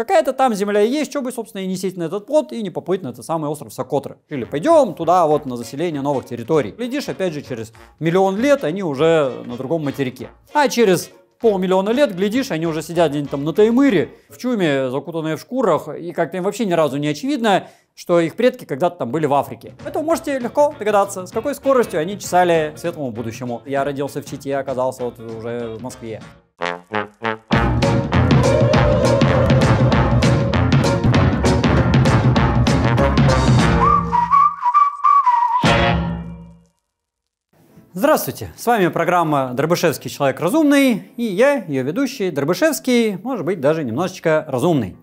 Какая-то там земля есть, чтобы, собственно, и не сесть на этот плод и не поплыть на этот самый остров Сокотры. Или пойдем туда вот на заселение новых территорий. Глядишь, опять же, через миллион лет они уже на другом материке. А через полмиллиона лет, глядишь, они уже сидят где-нибудь там на Таймыре, в чуме, закутанные в шкурах, и как-то им вообще ни разу не очевидно, что их предки когда-то там были в Африке. Поэтому можете легко догадаться, с какой скоростью они чесали светлому будущему. Я родился в Чите, а оказался вот уже в Москве. Здравствуйте, с вами программа «Дробышевский. Человек разумный» и я, ее ведущий, Дробышевский, может быть, даже немножечко разумный.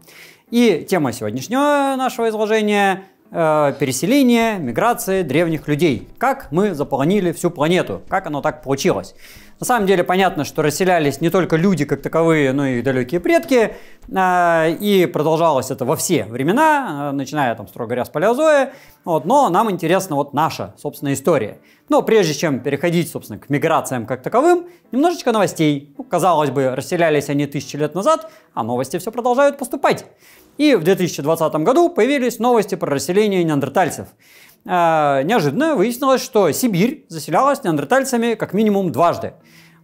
И тема сегодняшнего нашего изложения э, переселения, миграции древних людей. Как мы заполонили всю планету, как оно так получилось. На самом деле понятно, что расселялись не только люди как таковые, но и далекие предки, э, и продолжалось это во все времена, э, начиная там, строго говоря, с палеозоя. Вот, но нам интересна вот наша, собственная история. Но прежде чем переходить, собственно, к миграциям как таковым, немножечко новостей. Ну, казалось бы, расселялись они тысячи лет назад, а новости все продолжают поступать. И в 2020 году появились новости про расселение неандертальцев. А, неожиданно выяснилось, что Сибирь заселялась неандертальцами как минимум дважды.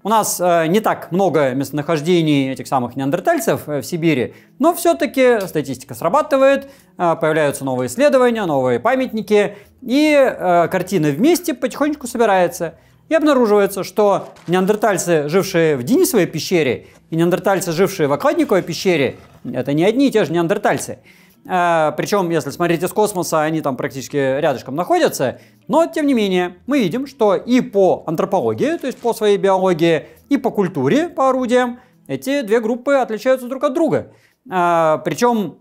У нас а, не так много местонахождений этих самых неандертальцев э, в Сибири, но все-таки статистика срабатывает, а, появляются новые исследования, новые памятники, и картина вместе потихонечку собирается. И обнаруживается, что неандертальцы, жившие в Денисовой пещере, и неандертальцы, жившие в Окладниковой пещере, это не одни и те же неандертальцы. А, Причем, если смотреть из космоса, они там практически рядышком находятся. Но, тем не менее, мы видим, что и по антропологии, то есть по своей биологии, и по культуре, по орудиям, эти две группы отличаются друг от друга. А, Причем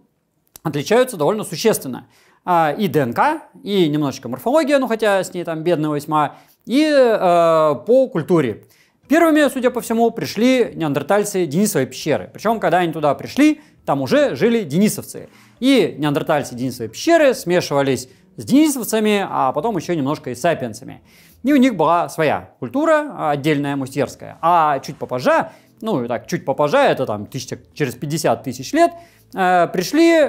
отличаются довольно существенно. А, и ДНК, и немножечко морфология, ну хотя с ней там бедная весьма, и по культуре. Первыми, судя по всему, пришли неандертальцы Денисовой пещеры. Причем, когда они туда пришли, там уже жили денисовцы. И неандертальцы Денисовые пещеры смешивались с денисовцами, а потом еще немножко и с сапиенсами. И у них была своя культура, а, отдельная мустерская. А чуть попозже, ну и так, чуть попозже, это там тысяча, через 50 тысяч лет, э, пришли э,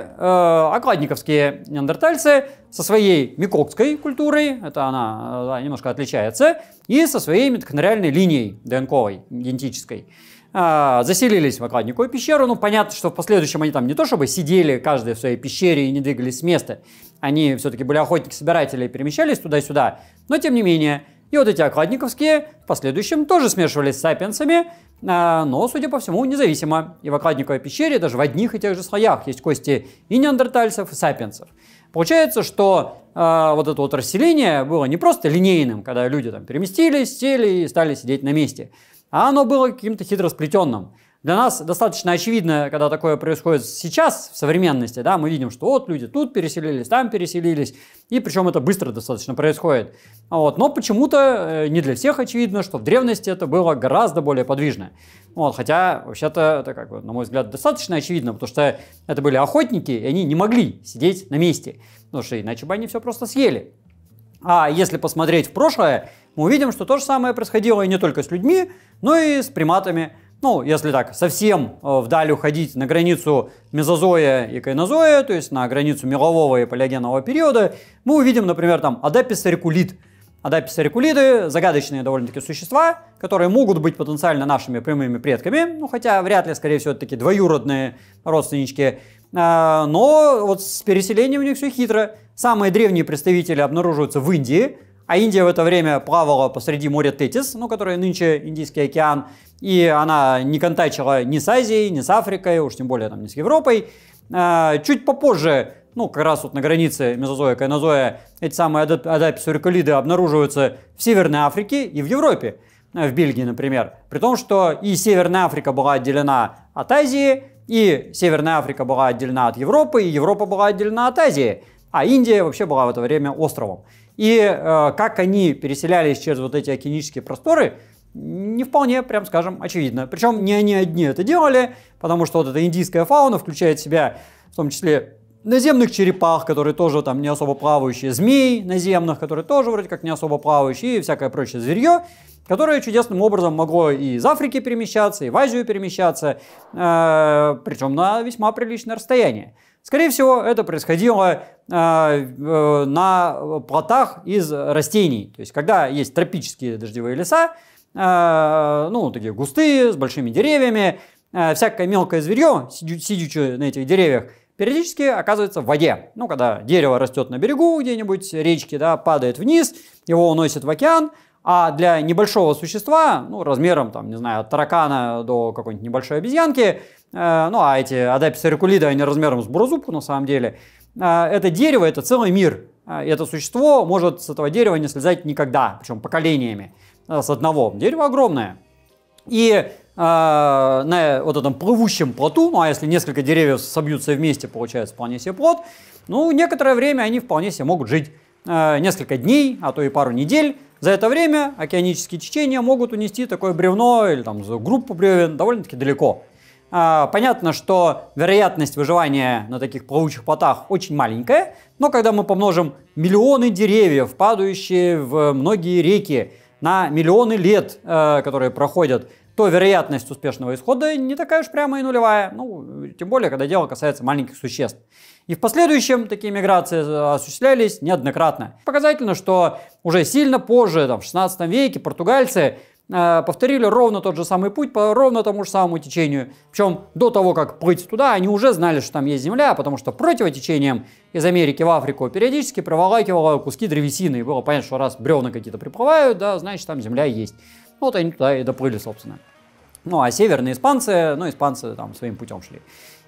окладниковские неандертальцы со своей микокской культурой, это она э, да, немножко отличается, и со своей митохондриальной линией ДНКовой, генетической. А, заселились в Окладниковую пещеру. Ну, понятно, что в последующем они там не то чтобы сидели каждый в своей пещере и не двигались с места. Они все-таки были охотники-собиратели и перемещались туда-сюда. Но, тем не менее, и вот эти окладниковские в последующем тоже смешивались с сапиенсами, а, но, судя по всему, независимо. И в окладниковой пещере даже в одних и тех же слоях есть кости и неандертальцев, и сапиенсов. Получается, что э, вот это вот расселение было не просто линейным, когда люди там переместились, сели и стали сидеть на месте а оно было каким-то хитро сплетенным. Для нас достаточно очевидно, когда такое происходит сейчас, в современности, да, мы видим, что вот люди тут переселились, там переселились, и причем это быстро достаточно происходит. Вот. Но почему-то э, не для всех очевидно, что в древности это было гораздо более подвижно. Вот. Хотя, вообще-то, это, как бы, на мой взгляд, достаточно очевидно, потому что это были охотники, и они не могли сидеть на месте, потому что иначе бы они все просто съели. А если посмотреть в прошлое, мы увидим, что то же самое происходило и не только с людьми, ну и с приматами, ну, если так совсем э, вдаль уходить на границу мезозоя и кайнозоя, то есть на границу мелового и палеогенового периода, мы увидим, например, там адапис рекулит. Адапис рекулиды – загадочные довольно-таки существа, которые могут быть потенциально нашими прямыми предками, ну, хотя вряд ли, скорее всего, такие двоюродные родственнички, а, но вот с переселением у них все хитро. Самые древние представители обнаруживаются в Индии – а Индия в это время плавала посреди моря Тетис, ну, которое нынче Индийский океан, и она не контачила ни с Азией, ни с Африкой, уж тем более там не с Европой. А, чуть попозже ну, как раз вот на границе мезозоя и кайнозоя, эти самые адаписурикулиды обнаруживаются в Северной Африке и в Европе, э, в Бельгии, например. При том, что и Северная Африка была отделена от Азии, и Северная Африка была отделена от Европы, и Европа была отделена от Азии, а Индия вообще была в это время островом. И э, как они переселялись через вот эти океанические просторы, не вполне, прям скажем, очевидно. Причем не они одни это делали, потому что вот эта индийская фауна включает в себя в том числе наземных черепах, которые тоже там не особо плавающие, змей наземных, которые тоже вроде как не особо плавающие, и всякое прочее зверье, которое чудесным образом могло и из Африки перемещаться, и в Азию перемещаться, э, причем на весьма приличное расстояние. Скорее всего, это происходило э, э, на плотах из растений. То есть, когда есть тропические дождевые леса, э, ну, такие густые, с большими деревьями, всякое мелкое зверье, сидящее на этих деревьях, периодически оказывается в воде. Ну, когда дерево растет на берегу где-нибудь речки, да, падает вниз, его уносит в океан, а для небольшого существа, ну, размером, там, не знаю, от таракана до какой-нибудь небольшой обезьянки, Э, ну а эти адапис рекулида, они размером с бурзубку на самом деле, э, это дерево, это целый мир. Э, это существо может с этого дерева не слезать никогда, причем поколениями с одного. Дерево огромное. И э, на вот этом плывущем плоту, ну а если несколько деревьев собьются вместе, получается вполне себе плот, ну некоторое время они вполне себе могут жить. Э, несколько дней, а то и пару недель. За это время океанические течения могут унести такое бревно или там группу бревен довольно-таки далеко. А, понятно, что вероятность выживания на таких плавучих плотах очень маленькая, но когда мы помножим миллионы деревьев, падающие в многие реки, на миллионы лет, э, которые проходят, то вероятность успешного исхода не такая уж прямо и нулевая. Ну, тем более, когда дело касается маленьких существ. И в последующем такие миграции э, осуществлялись неоднократно. Показательно, что уже сильно позже, там, в 16 веке, португальцы Э, повторили ровно тот же самый путь по ровно тому же самому течению. Причем до того, как плыть туда, они уже знали, что там есть земля, потому что противотечением из Америки в Африку периодически проволакивало куски древесины. И было понятно, что раз бревна какие-то приплывают, да, значит там земля есть. Вот они туда и доплыли, собственно. Ну, а северные испанцы, ну, испанцы там своим путем шли.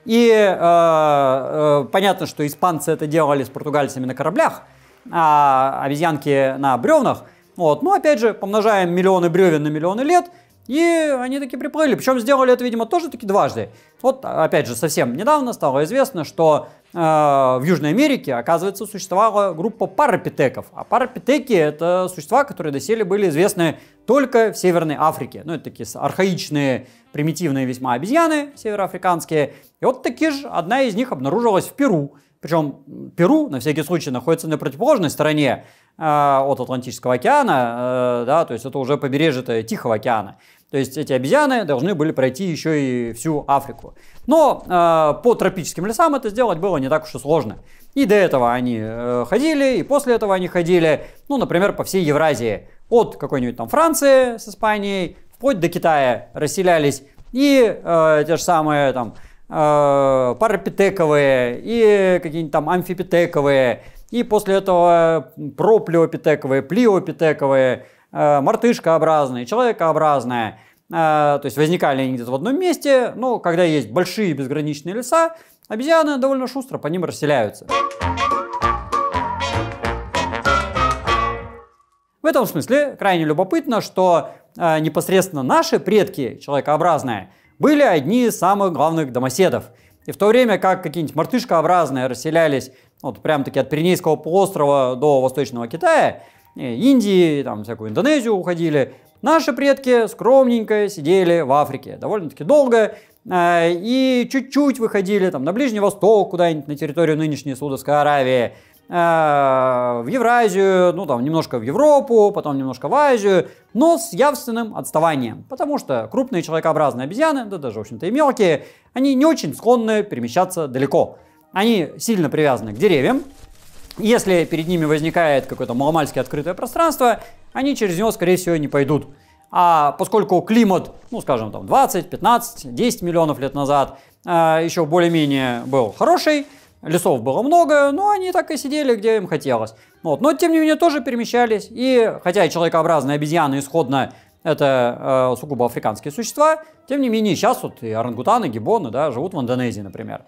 И э, э, понятно, что испанцы это делали с португальцами на кораблях, а обезьянки на бревнах – вот. Ну, опять же, помножаем миллионы бревен на миллионы лет, и они таки приплыли. Причем сделали это, видимо, тоже таки дважды. Вот, опять же, совсем недавно стало известно, что э, в Южной Америке, оказывается, существовала группа парапитеков. А парапитеки — это существа, которые доселе были известны только в Северной Африке. Ну, это такие архаичные, примитивные весьма обезьяны североафриканские. И вот таки же одна из них обнаружилась в Перу. Причем Перу, на всякий случай, находится на противоположной стороне а, от Атлантического океана, э, да, то есть это уже побережье Тихого океана. То есть эти обезьяны должны были пройти еще и всю Африку. Но э, по тропическим лесам это сделать было не так уж и сложно. И до этого они э, ходили, и после этого они ходили, ну, например, по всей Евразии. От какой-нибудь там Франции с Испанией, вплоть до Китая расселялись. И э, те же самые там э, парапитековые, и какие-нибудь там амфипитековые, и после этого проплеопитековые, плиопитековые, э, мартышкообразные, человекообразные. Э, то есть возникали они где-то в одном месте, но когда есть большие безграничные леса, обезьяны довольно шустро по ним расселяются. В этом смысле крайне любопытно, что э, непосредственно наши предки, человекообразные, были одни из самых главных домоседов. И в то время как какие-нибудь мартышкообразные расселялись ну, вот прям-таки от Пиренейского полуострова до Восточного Китая, э, Индии, там всякую Индонезию уходили, наши предки скромненько сидели в Африке довольно-таки долго, э, и чуть-чуть выходили там на Ближний Восток, куда-нибудь на территорию нынешней Саудовской Аравии, э, в Евразию, ну там немножко в Европу, потом немножко в Азию, но с явственным отставанием, потому что крупные человекообразные обезьяны, да даже, в общем-то, и мелкие, они не очень склонны перемещаться далеко. Они сильно привязаны к деревьям. Если перед ними возникает какое-то маломальски открытое пространство, они через него, скорее всего, не пойдут. А поскольку климат, ну, скажем, там 20, 15, 10 миллионов лет назад а, еще более-менее был хороший, лесов было много, но они так и сидели, где им хотелось. Вот. Но, тем не менее, тоже перемещались. И хотя человекообразные обезьяны исходно это э, сугубо африканские существа, тем не менее, сейчас вот и орангутаны, гибоны, да, живут в Индонезии, например.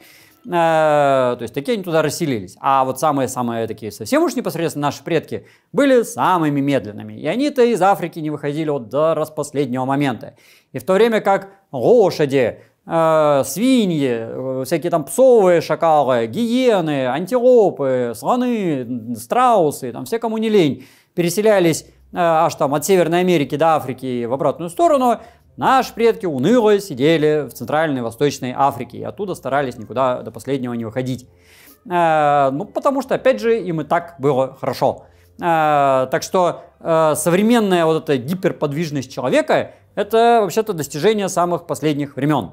Э, то есть такие они туда расселились. А вот самые-самые такие совсем уж непосредственно наши предки были самыми медленными. И они-то из Африки не выходили вот до распоследнего момента. И в то время как лошади, э, свиньи, э, всякие там псовые шакалы, гиены, антилопы, слоны, страусы, там все, кому не лень, переселялись аж там от Северной Америки до Африки в обратную сторону, Наши предки уныло сидели в Центральной и Восточной Африке и оттуда старались никуда до последнего не выходить. Э, ну, потому что, опять же, им и так было хорошо. Э, так что э, современная вот эта гиперподвижность человека – это вообще-то достижение самых последних времен.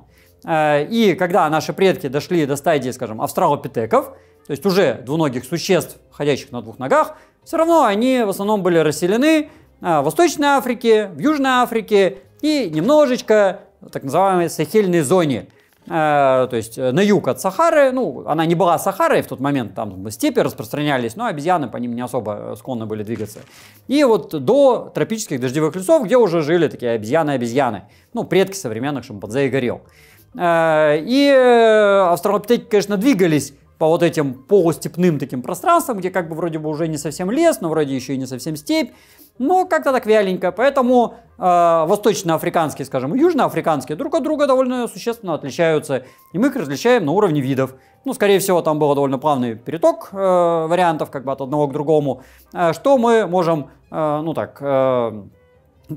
И когда наши предки дошли до стадии, скажем, австралопитеков, то есть уже двуногих существ, ходящих на двух ногах, все равно они в основном были расселены в Восточной Африке, в Южной Африке, и немножечко так называемой сахельной зоне, э, то есть э, на юг от Сахары, ну, она не была Сахарой в тот момент, там степи распространялись, но обезьяны по ним не особо склонны были двигаться. И вот до тропических дождевых лесов, где уже жили такие обезьяны-обезьяны, ну, предки современных шимпанзе и горилл. Э, и австралопитеки, конечно, двигались по вот этим полустепным таким пространствам, где как бы вроде бы уже не совсем лес, но вроде еще и не совсем степь но как-то так вяленько. Поэтому э, восточноафриканские, скажем, и южноафриканские друг от друга довольно существенно отличаются. И мы их различаем на уровне видов. Ну, скорее всего, там был довольно плавный переток э, вариантов как бы от одного к другому. Э, что мы можем, э, ну так... Э,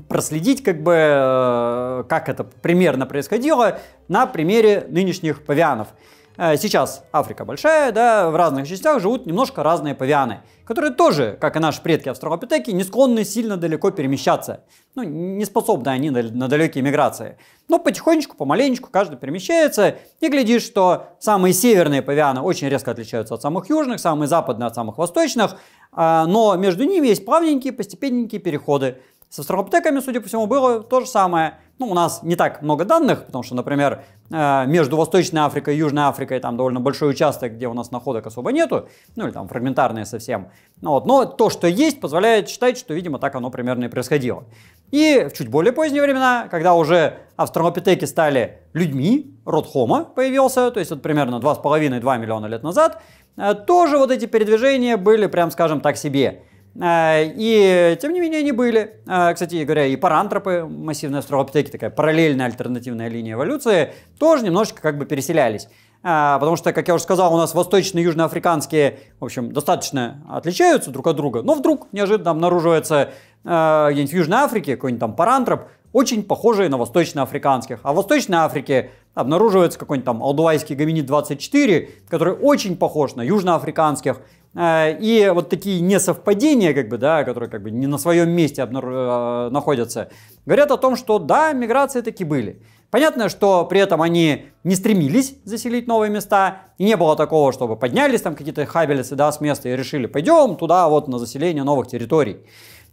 проследить, как бы, э, как это примерно происходило на примере нынешних павианов. Э, сейчас Африка большая, да, в разных частях живут немножко разные павианы которые тоже, как и наши предки австралопитеки, не склонны сильно далеко перемещаться. Ну, не способны они на далекие миграции. Но потихонечку, помаленечку каждый перемещается, и глядишь, что самые северные павианы очень резко отличаются от самых южных, самые западные от самых восточных, а, но между ними есть плавненькие, постепенненькие переходы. Со страхоаптеками, судя по всему, было то же самое. Ну, у нас не так много данных, потому что, например, э, между Восточной Африкой и Южной Африкой там довольно большой участок, где у нас находок особо нету, ну или там фрагментарные совсем. Ну, вот. Но то, что есть, позволяет считать, что, видимо, так оно примерно и происходило. И в чуть более поздние времена, когда уже австралопитеки стали людьми, род Homo появился, то есть вот примерно 2,5-2 миллиона лет назад, э, тоже вот эти передвижения были, прям скажем так, себе. Э, и, тем не менее, они были. Э, кстати говоря, и парантропы, массивные австралопитеки, такая параллельная альтернативная линия эволюции, тоже немножечко как бы переселялись. Э, потому что, как я уже сказал, у нас восточные и южноафриканские, в общем, достаточно отличаются друг от друга. Но вдруг неожиданно обнаруживается где-нибудь в Южной Африке какой-нибудь там парантроп, очень похожий на восточноафриканских. А в Восточной Африке обнаруживается какой-нибудь там алдуайский гоминид 24, который очень похож на южноафриканских. Э, и вот такие несовпадения, как бы, да, которые как бы не на своем месте обнару... Э, находятся, говорят о том, что да, миграции такие были. Понятно, что при этом они не стремились заселить новые места, и не было такого, чтобы поднялись там какие-то хабелицы да, с места и решили, пойдем туда вот на заселение новых территорий.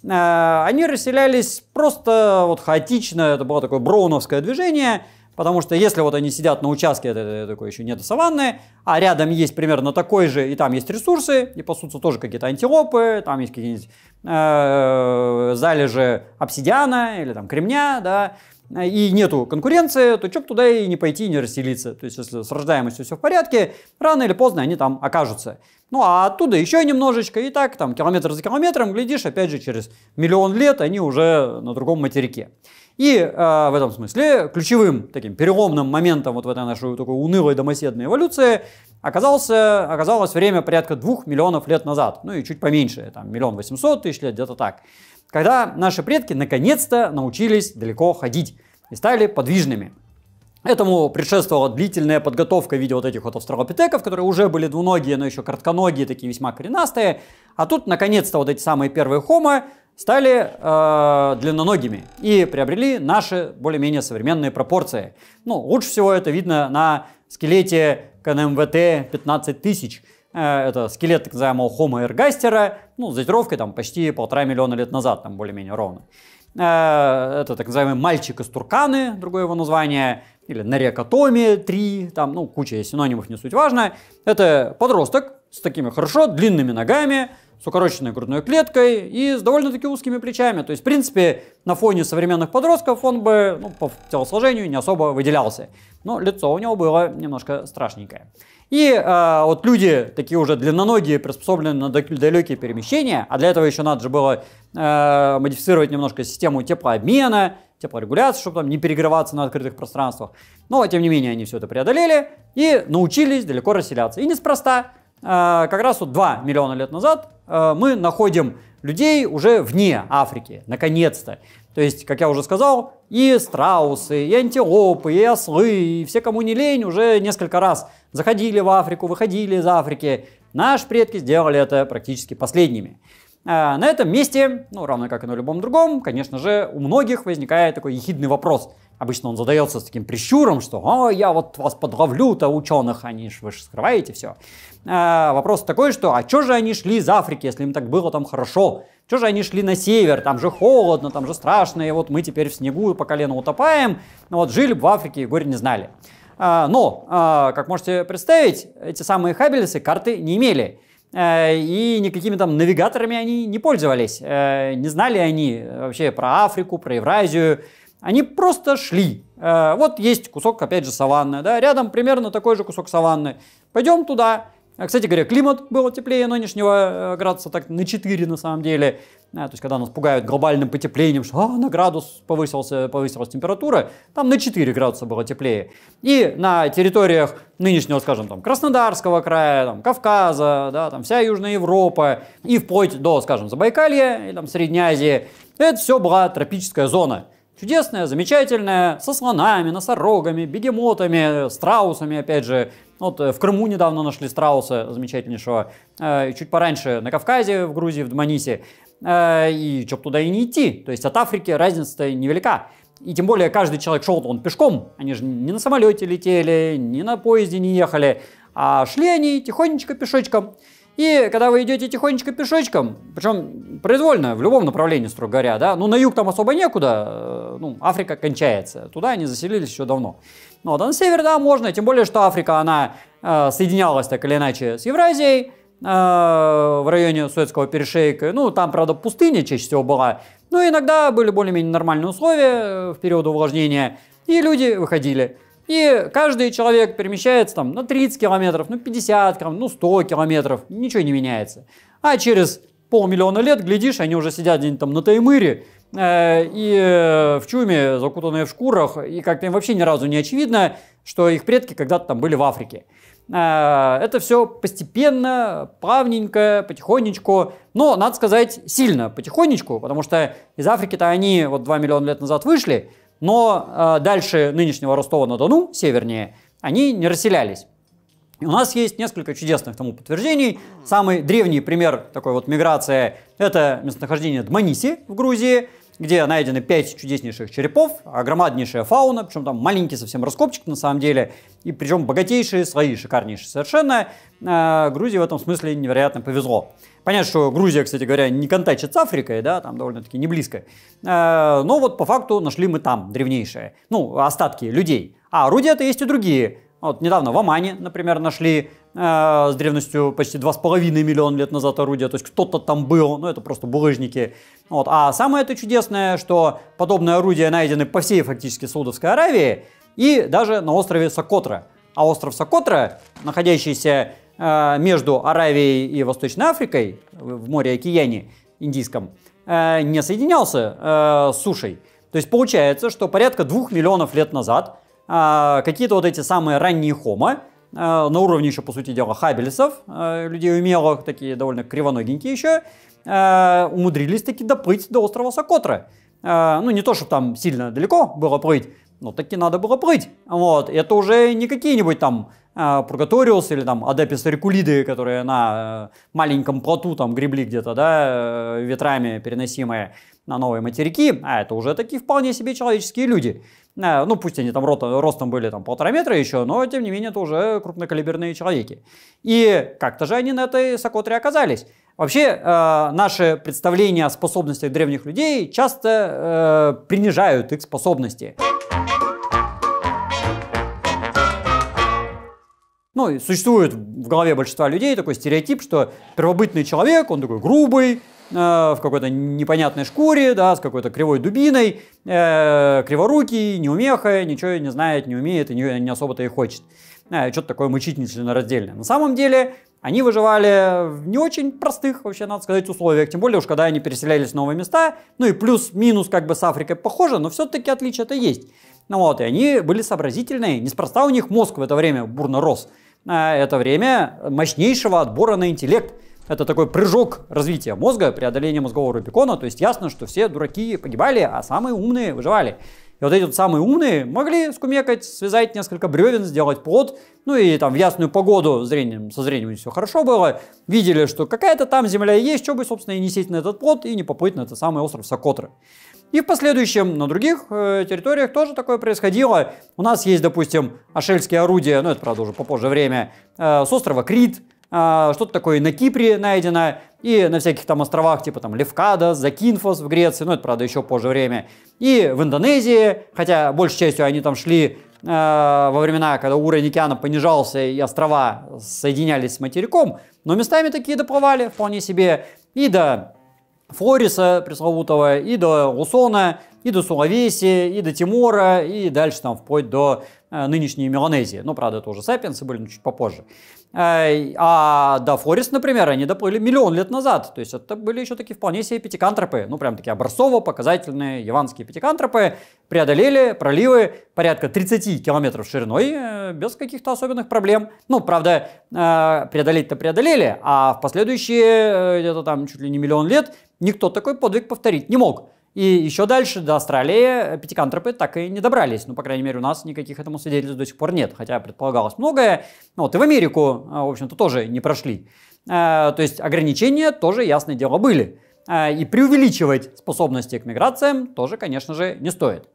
Э, они расселялись просто вот хаотично, это было такое броуновское движение – Потому что если вот они сидят на участке, это, это такое еще не саванны, а рядом есть примерно такой же, и там есть ресурсы, и пасутся тоже какие-то антилопы, там есть какие-нибудь э, залежи обсидиана или там кремня, да, и нету конкуренции, то чё бы туда и не пойти, и не расселиться. То есть, если с рождаемостью все в порядке, рано или поздно они там окажутся. Ну, а оттуда еще немножечко, и так, там, километр за километром, глядишь, опять же, через миллион лет они уже на другом материке. И э, в этом смысле ключевым таким переломным моментом вот в этой нашей такой унылой домоседной эволюции оказался, оказалось время порядка двух миллионов лет назад, ну и чуть поменьше, там миллион восемьсот тысяч лет, где-то так, когда наши предки наконец-то научились далеко ходить и стали подвижными. Этому предшествовала длительная подготовка в виде вот этих вот австралопитеков, которые уже были двуногие, но еще коротконогие, такие весьма коренастые. А тут, наконец-то, вот эти самые первые хомы стали э, длинноногими и приобрели наши более-менее современные пропорции. Ну, лучше всего это видно на скелете КНМВТ 15000 э, это скелет так называемого Homo ergaster, ну, с датировкой там почти полтора миллиона лет назад, там более-менее ровно. Э, это так называемый мальчик из Турканы, другое его название, или Нарекатоми 3, там, ну, куча синонимов, не суть важно. Это подросток, с такими хорошо длинными ногами, с укороченной грудной клеткой и с довольно-таки узкими плечами. То есть, в принципе, на фоне современных подростков он бы ну, по телосложению не особо выделялся. Но лицо у него было немножко страшненькое. И э, вот люди, такие уже длинноногие, приспособлены на далекие перемещения, а для этого еще надо же было э, модифицировать немножко систему теплообмена, теплорегуляции, чтобы там не перегреваться на открытых пространствах. Но, тем не менее, они все это преодолели и научились далеко расселяться. И неспроста. А, как раз вот 2 миллиона лет назад а, мы находим людей уже вне Африки, наконец-то. То есть, как я уже сказал, и страусы, и антилопы, и ослы, и все, кому не лень, уже несколько раз заходили в Африку, выходили из Африки. Наши предки сделали это практически последними. А, на этом месте, ну, равно как и на любом другом, конечно же, у многих возникает такой ехидный вопрос. Обычно он задается с таким прищуром, что «О, «А, я вот вас подловлю-то, ученых, они ж вы же скрываете все». А, вопрос такой, что «А чё же они шли из Африки, если им так было там хорошо? Чё же они шли на север? Там же холодно, там же страшно, и вот мы теперь в снегу по колено утопаем. Ну вот жили бы в Африке и горе не знали». А, но, а, как можете представить, эти самые хаббелесы карты не имели. Э, и никакими там навигаторами они не пользовались. Э, не знали они вообще про Африку, про Евразию. Они просто шли. Э, вот есть кусок, опять же, саванны, да, рядом примерно такой же кусок саванны. Пойдем туда. А, кстати говоря, климат был теплее нынешнего э, градуса, так на 4 на самом деле. А, то есть, когда нас пугают глобальным потеплением, что а, на градус повысился, повысилась температура, там на 4 градуса было теплее. И на территориях нынешнего, скажем, там, Краснодарского края, там, Кавказа, да, там, вся Южная Европа, и вплоть до, скажем, Забайкалья, и там, Средней Азии, это все была тропическая зона. Чудесная, замечательная, со слонами, носорогами, бегемотами, страусами, опять же. Вот э, в Крыму недавно нашли страуса замечательнейшего. Э, чуть пораньше на Кавказе, в Грузии, в Дманисе. Э, и чтоб туда и не идти. То есть от Африки разница-то невелика. И тем более каждый человек шел он пешком. Они же не на самолете летели, не на поезде не ехали. А шли они тихонечко пешочком. И когда вы идете тихонечко пешочком, причем произвольно, в любом направлении, строго говоря, да, ну на юг там особо некуда, э, ну Африка кончается, туда они заселились еще давно. Ну а на север, да, можно, тем более, что Африка, она э, соединялась так или иначе с Евразией, э, в районе Суэцкого перешейка. Ну, там, правда, пустыня чаще всего была. Но иногда были более-менее нормальные условия э, в период увлажнения, и люди выходили. И каждый человек перемещается там на 30 километров, ну 50, ну 100 километров, ничего не меняется. А через полмиллиона лет, глядишь, они уже сидят где-нибудь там на Таймыре, э, и э, в чуме, закутанные в шкурах, и как-то им вообще ни разу не очевидно, что их предки когда-то там были в Африке. Э, это все постепенно, плавненько, потихонечку, но, надо сказать, сильно потихонечку, потому что из Африки-то они вот 2 миллиона лет назад вышли, но э, дальше нынешнего Ростова-на-Дону, севернее, они не расселялись. у нас есть несколько чудесных тому подтверждений. Самый древний пример такой вот миграции – это местонахождение Дманиси в Грузии, где найдены пять чудеснейших черепов, огромнейшая фауна, причем там маленький совсем раскопчик на самом деле, и причем богатейшие, свои шикарнейшие совершенно. Э, Грузии в этом смысле невероятно повезло. Понятно, что Грузия, кстати говоря, не контачит с Африкой, да, там довольно-таки не близко. Э, но вот по факту нашли мы там древнейшие, ну, остатки людей. А орудия-то есть и другие. Вот недавно в Омане, например, нашли э, с древностью почти 2,5 миллиона лет назад орудия, то есть кто-то там был, ну это просто булыжники. Вот. А самое это чудесное, что подобные орудия найдены по всей фактически Саудовской Аравии и даже на острове Сокотра. А остров Сокотра, находящийся Э, между Аравией и Восточной Африкой в море Океане Индийском э, не соединялся э, с сушей. То есть получается, что порядка двух миллионов лет назад какие-то вот эти самые ранние хомо, на уровне еще, по сути дела, хабельсов, людей умелых, такие довольно кривоногенькие еще, умудрились таки доплыть до острова Сокотра. Ну, не то, что там сильно далеко было плыть, ну таки надо было плыть. Вот, это уже не какие-нибудь там э, а, Пургаториус или там Адепис Рекулиды, которые на э, маленьком плоту там гребли где-то, да, э, ветрами переносимые на новые материки, а это уже такие вполне себе человеческие люди. Э, ну, пусть они там рот, ростом были там полтора метра еще, но тем не менее это уже крупнокалиберные человеки. И как-то же они на этой сокотре оказались. Вообще, э, наши представления о способностях древних людей часто э, принижают их способности. Ну, и существует в голове большинства людей такой стереотип, что первобытный человек, он такой грубый, э, в какой-то непонятной шкуре, да, с какой-то кривой дубиной, э, криворукий, неумеха, ничего не знает, не умеет и не, не особо-то и хочет. Э, что-то такое мучительно раздельное. На самом деле, они выживали в не очень простых, вообще, надо сказать, условиях. Тем более уж, когда они переселялись в новые места. Ну и плюс-минус как бы с Африкой похоже, но все-таки отличия-то есть. Ну вот, и они были сообразительные. Неспроста у них мозг в это время бурно рос это время мощнейшего отбора на интеллект. Это такой прыжок развития мозга, преодоление мозгового рубикона. То есть ясно, что все дураки погибали, а самые умные выживали. И вот эти вот самые умные могли скумекать, связать несколько бревен, сделать плод. Ну и там в ясную погоду зрением, со зрением все хорошо было. Видели, что какая-то там земля есть, что бы, собственно, и не сесть на этот плод и не поплыть на этот самый остров Сокотры. И в последующем на других э, территориях тоже такое происходило. У нас есть, допустим, ашельские орудия, ну это, правда, уже попозже время, э, с острова Крит, а, что-то такое на Кипре найдено, и на всяких там островах, типа там Левкада, Закинфос в Греции, ну это, правда, еще позже время, и в Индонезии, хотя большей частью они там шли э, во времена, когда уровень океана понижался и острова соединялись с материком, но местами такие доплывали вполне себе, и до Флориса пресловутого, и до Усона, и до Сулавеси, и до Тимора, и дальше там вплоть до э, нынешней Меланезии. Ну, правда, это уже сапиенсы были, но чуть попозже. А до Форис, например, они доплыли миллион лет назад. То есть это были еще такие вполне себе пятикантропы. Ну, прям такие образцово показательные яванские пятикантропы. Преодолели проливы порядка 30 километров шириной э, без каких-то особенных проблем. Ну, правда, э, преодолеть-то преодолели, а в последующие э, где-то там чуть ли не миллион лет никто такой подвиг повторить не мог. И еще дальше до Австралии пятикантропы так и не добрались. Ну, по крайней мере, у нас никаких этому свидетельств до сих пор нет, хотя предполагалось многое. Ну, вот, и в Америку, а, в общем-то, тоже не прошли. А, то есть ограничения тоже, ясное дело, были. А, и преувеличивать способности к миграциям тоже, конечно же, не стоит.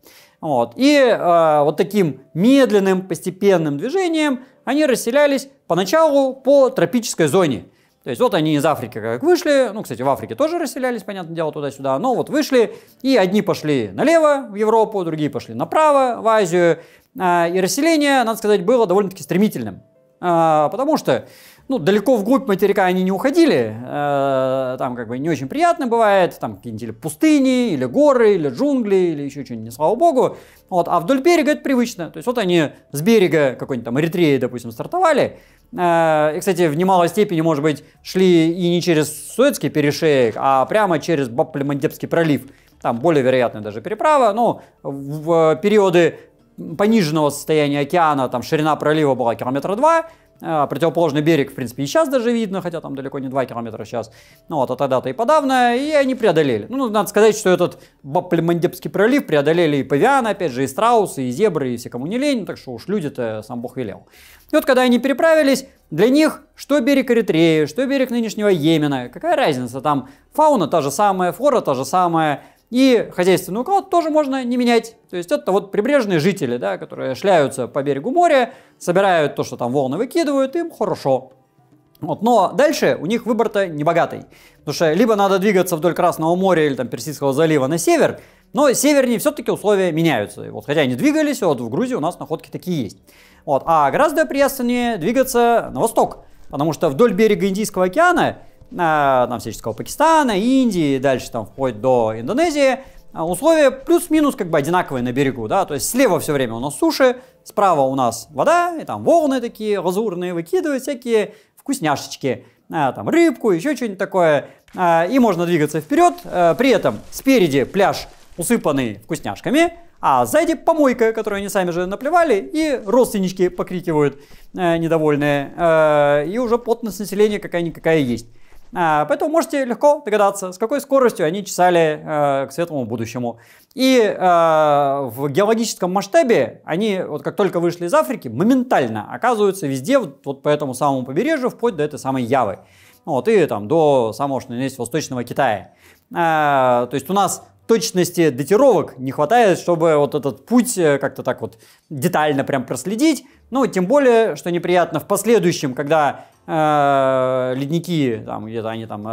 Вот. И э, вот таким медленным, постепенным движением они расселялись поначалу по тропической зоне. То есть вот они из Африки как вышли, ну, кстати, в Африке тоже расселялись, понятное дело, туда-сюда, но вот вышли, и одни пошли налево в Европу, другие пошли направо в Азию, а, и расселение, надо сказать, было довольно-таки стремительным, а, потому что ну, далеко вглубь материка они не уходили, а, там как бы не очень приятно бывает, там какие-нибудь или пустыни, или горы, или джунгли, или еще что-нибудь, не слава богу, вот, а вдоль берега это привычно, то есть вот они с берега какой-нибудь там Эритреи, допустим, стартовали, Э, и, кстати, в немалой степени, может быть, шли и не через Суэцкий перешеек, а прямо через Баплемандебский пролив. Там более вероятная даже переправа. Ну, в периоды пониженного состояния океана, там ширина пролива была километра два, а, противоположный берег, в принципе, и сейчас даже видно, хотя там далеко не 2 километра сейчас. ну вот, а тогда-то и подавно, и они преодолели. Ну, надо сказать, что этот Баплемандепский пролив преодолели и павианы, опять же, и страусы, и зебры, и все кому не лень, так что уж люди-то сам Бог велел. И вот когда они переправились, для них что берег Эритреи, что берег нынешнего Йемена, какая разница, там фауна та же самая, флора та же самая, и хозяйственный уклад тоже можно не менять. То есть это вот прибрежные жители, да, которые шляются по берегу моря, собирают то, что там волны выкидывают, им хорошо. Вот, но дальше у них выбор-то небогатый. Потому что либо надо двигаться вдоль Красного моря или там Персидского залива на север, но севернее все-таки условия меняются. И вот, хотя они двигались, вот в Грузии у нас находки такие есть. Вот, а гораздо приятственнее двигаться на восток, потому что вдоль берега Индийского океана Э, там, всяческого Пакистана, Индии, дальше там вплоть до Индонезии, э, условия плюс-минус как бы одинаковые на берегу, да, то есть слева все время у нас суши, справа у нас вода, и там волны такие лазурные выкидывают, всякие вкусняшечки, э, там рыбку, еще что-нибудь такое, и можно двигаться вперед, при этом спереди пляж усыпанный вкусняшками, а сзади помойка, которую они сами же наплевали, и родственнички покрикивают недовольные, и уже плотность населения какая-никакая есть. А, поэтому можете легко догадаться, с какой скоростью они чесали а, к светлому будущему. И а, в геологическом масштабе они, вот как только вышли из Африки, моментально оказываются везде, вот, по этому самому побережью, вплоть до этой самой Явы. Вот, и там до самого, что есть, Восточного Китая. то есть у нас точности датировок не хватает, чтобы вот этот путь э, как-то так вот детально прям проследить. Ну, тем более, что неприятно в последующем, когда э, ледники, там, где-то они там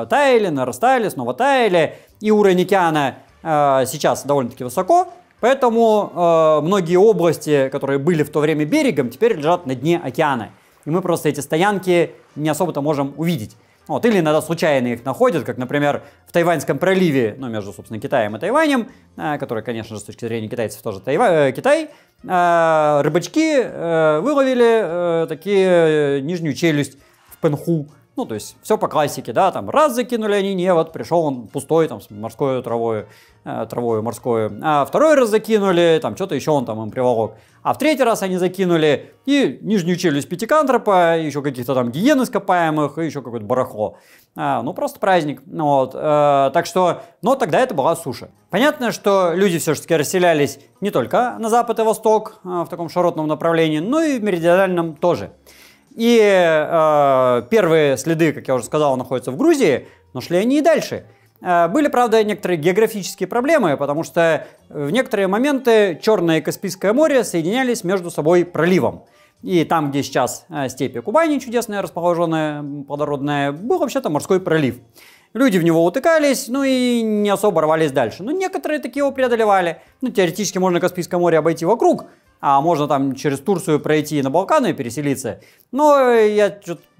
э, таяли, нарастали, снова таяли, и уровень океана э, сейчас довольно-таки высоко, поэтому э, многие области, которые были в то время берегом, теперь лежат на дне океана. И мы просто эти стоянки не особо-то можем увидеть. Вот, или иногда случайно их находят, как, например, в Тайваньском проливе, ну, между, собственно, Китаем и Тайванем, э, который, конечно же, с точки зрения китайцев тоже Тайва... Э, Китай, Э, рыбачки э, выловили э, такие нижнюю челюсть в пенху ну, то есть все по классике, да, там раз закинули они невод, пришел он пустой, там, с морской травой, э, травой морской. А второй раз закинули, там, что-то еще он там им приволок. А в третий раз они закинули и нижнюю челюсть пятикантропа, еще каких-то там гиен ископаемых, и еще какое-то барахло. А, ну, просто праздник. Ну, вот. Э, так что, но тогда это была суша. Понятно, что люди все-таки расселялись не только на запад и восток, э, в таком широтном направлении, но и в меридианальном тоже. И э, первые следы, как я уже сказал, находятся в Грузии, но шли они и дальше. Э, были, правда, некоторые географические проблемы, потому что в некоторые моменты Черное и Каспийское море соединялись между собой проливом. И там, где сейчас э, степи Кубани чудесная, расположенная, плодородная, был вообще-то морской пролив. Люди в него утыкались, ну и не особо рвались дальше. Но некоторые такие его преодолевали. Ну, теоретически можно Каспийское море обойти вокруг, а можно там через Турцию пройти на Балканы и переселиться. Но я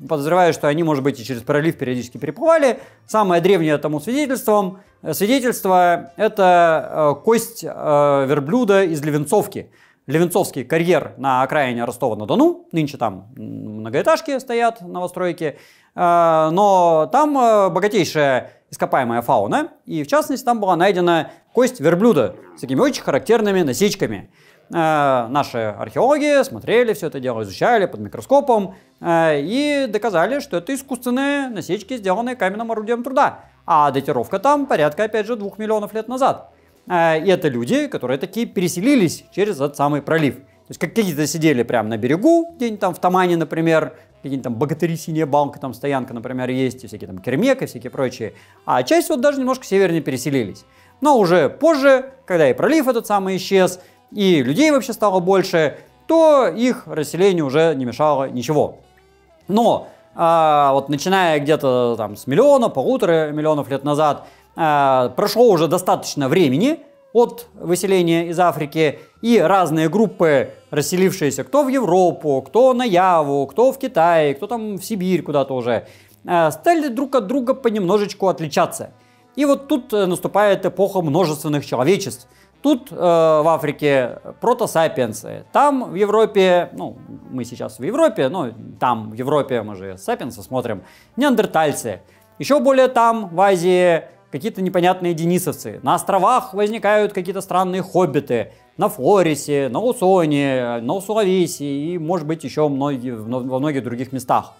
подозреваю, что они, может быть, и через пролив периодически переплывали. Самое древнее тому свидетельством э, свидетельство – это э, кость э, верблюда из Левенцовки. Левенцовский карьер на окраине Ростова-на-Дону. Нынче там многоэтажки стоят, новостройки. Но там богатейшая ископаемая фауна. И в частности, там была найдена кость верблюда с такими очень характерными насечками. Э, наши археологи смотрели все это дело, изучали под микроскопом э, и доказали, что это искусственные насечки, сделанные каменным орудием труда. А датировка там порядка, опять же, двух миллионов лет назад. Э, и это люди, которые такие переселились через этот самый пролив. То есть какие-то сидели прямо на берегу, где-нибудь там в Тамане, например, какие-нибудь там богатыри синяя банка там стоянка, например, есть, и всякие там кермек и всякие прочие. А часть вот даже немножко севернее переселились. Но уже позже, когда и пролив этот самый исчез, и людей вообще стало больше, то их расселению уже не мешало ничего. Но а, вот начиная где-то там с миллиона, полутора миллионов лет назад, а, прошло уже достаточно времени от выселения из Африки, и разные группы, расселившиеся кто в Европу, кто на Яву, кто в Китай, кто там в Сибирь куда-то уже, а, стали друг от друга понемножечку отличаться. И вот тут э, наступает эпоха множественных человечеств – Тут э, в Африке протосапиенсы, там в Европе, ну, мы сейчас в Европе, но ну, там в Европе мы же сапиенсы смотрим, неандертальцы. Еще более там, в Азии, какие-то непонятные денисовцы. На островах возникают какие-то странные хоббиты. На Флорисе, на Усоне, на Усулависе и, может быть, еще многие, во многих других местах.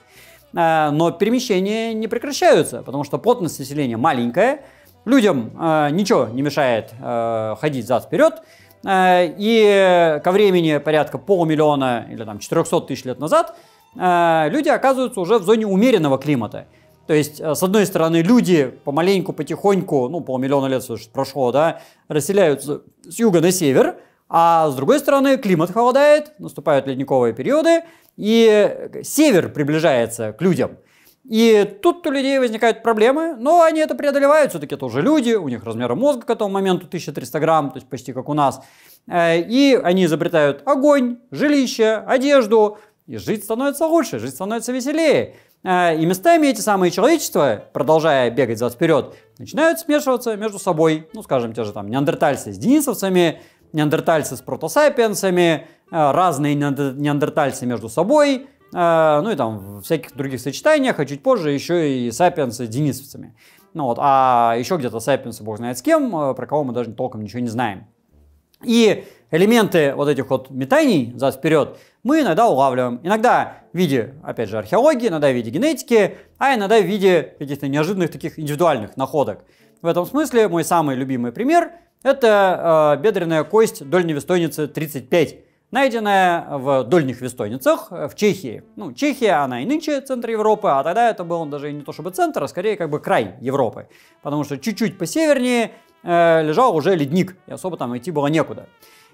Э, но перемещения не прекращаются, потому что плотность населения маленькая, Людям э, ничего не мешает э, ходить зад-вперед. Э, и ко времени порядка полмиллиона или там 400 тысяч лет назад э, люди оказываются уже в зоне умеренного климата. То есть, э, с одной стороны, люди помаленьку, потихоньку, ну, полмиллиона лет прошло, да, расселяются с юга на север, а с другой стороны, климат холодает, наступают ледниковые периоды, и север приближается к людям – и тут у людей возникают проблемы, но они это преодолевают, все-таки тоже люди, у них размеры мозга к этому моменту 1300 грамм, то есть почти как у нас. Э, и они изобретают огонь, жилище, одежду, и жить становится лучше, жить становится веселее. Э, и местами эти самые человечества, продолжая бегать за вперед, начинают смешиваться между собой, ну, скажем, те же там неандертальцы с денисовцами, неандертальцы с протосапиенсами, э, разные неандертальцы между собой – а, ну и там всяких других сочетаниях, а чуть позже еще и сапиенсы денисовцами. Ну вот, а еще где-то сапиенсы бог знает с кем, а про кого мы даже толком ничего не знаем. И элементы вот этих вот метаний за вперед мы иногда улавливаем. Иногда в виде, опять же, археологии, иногда в виде генетики, а иногда в виде каких-то неожиданных таких индивидуальных находок. В этом смысле мой самый любимый пример – это э, бедренная кость дольневестойницы 35, найденная в дольних вестойницах э, в Чехии. Ну, Чехия, она и нынче центр Европы, а тогда это был даже не то чтобы центр, а скорее как бы край Европы. Потому что чуть-чуть посевернее э, лежал уже ледник, и особо там идти было некуда.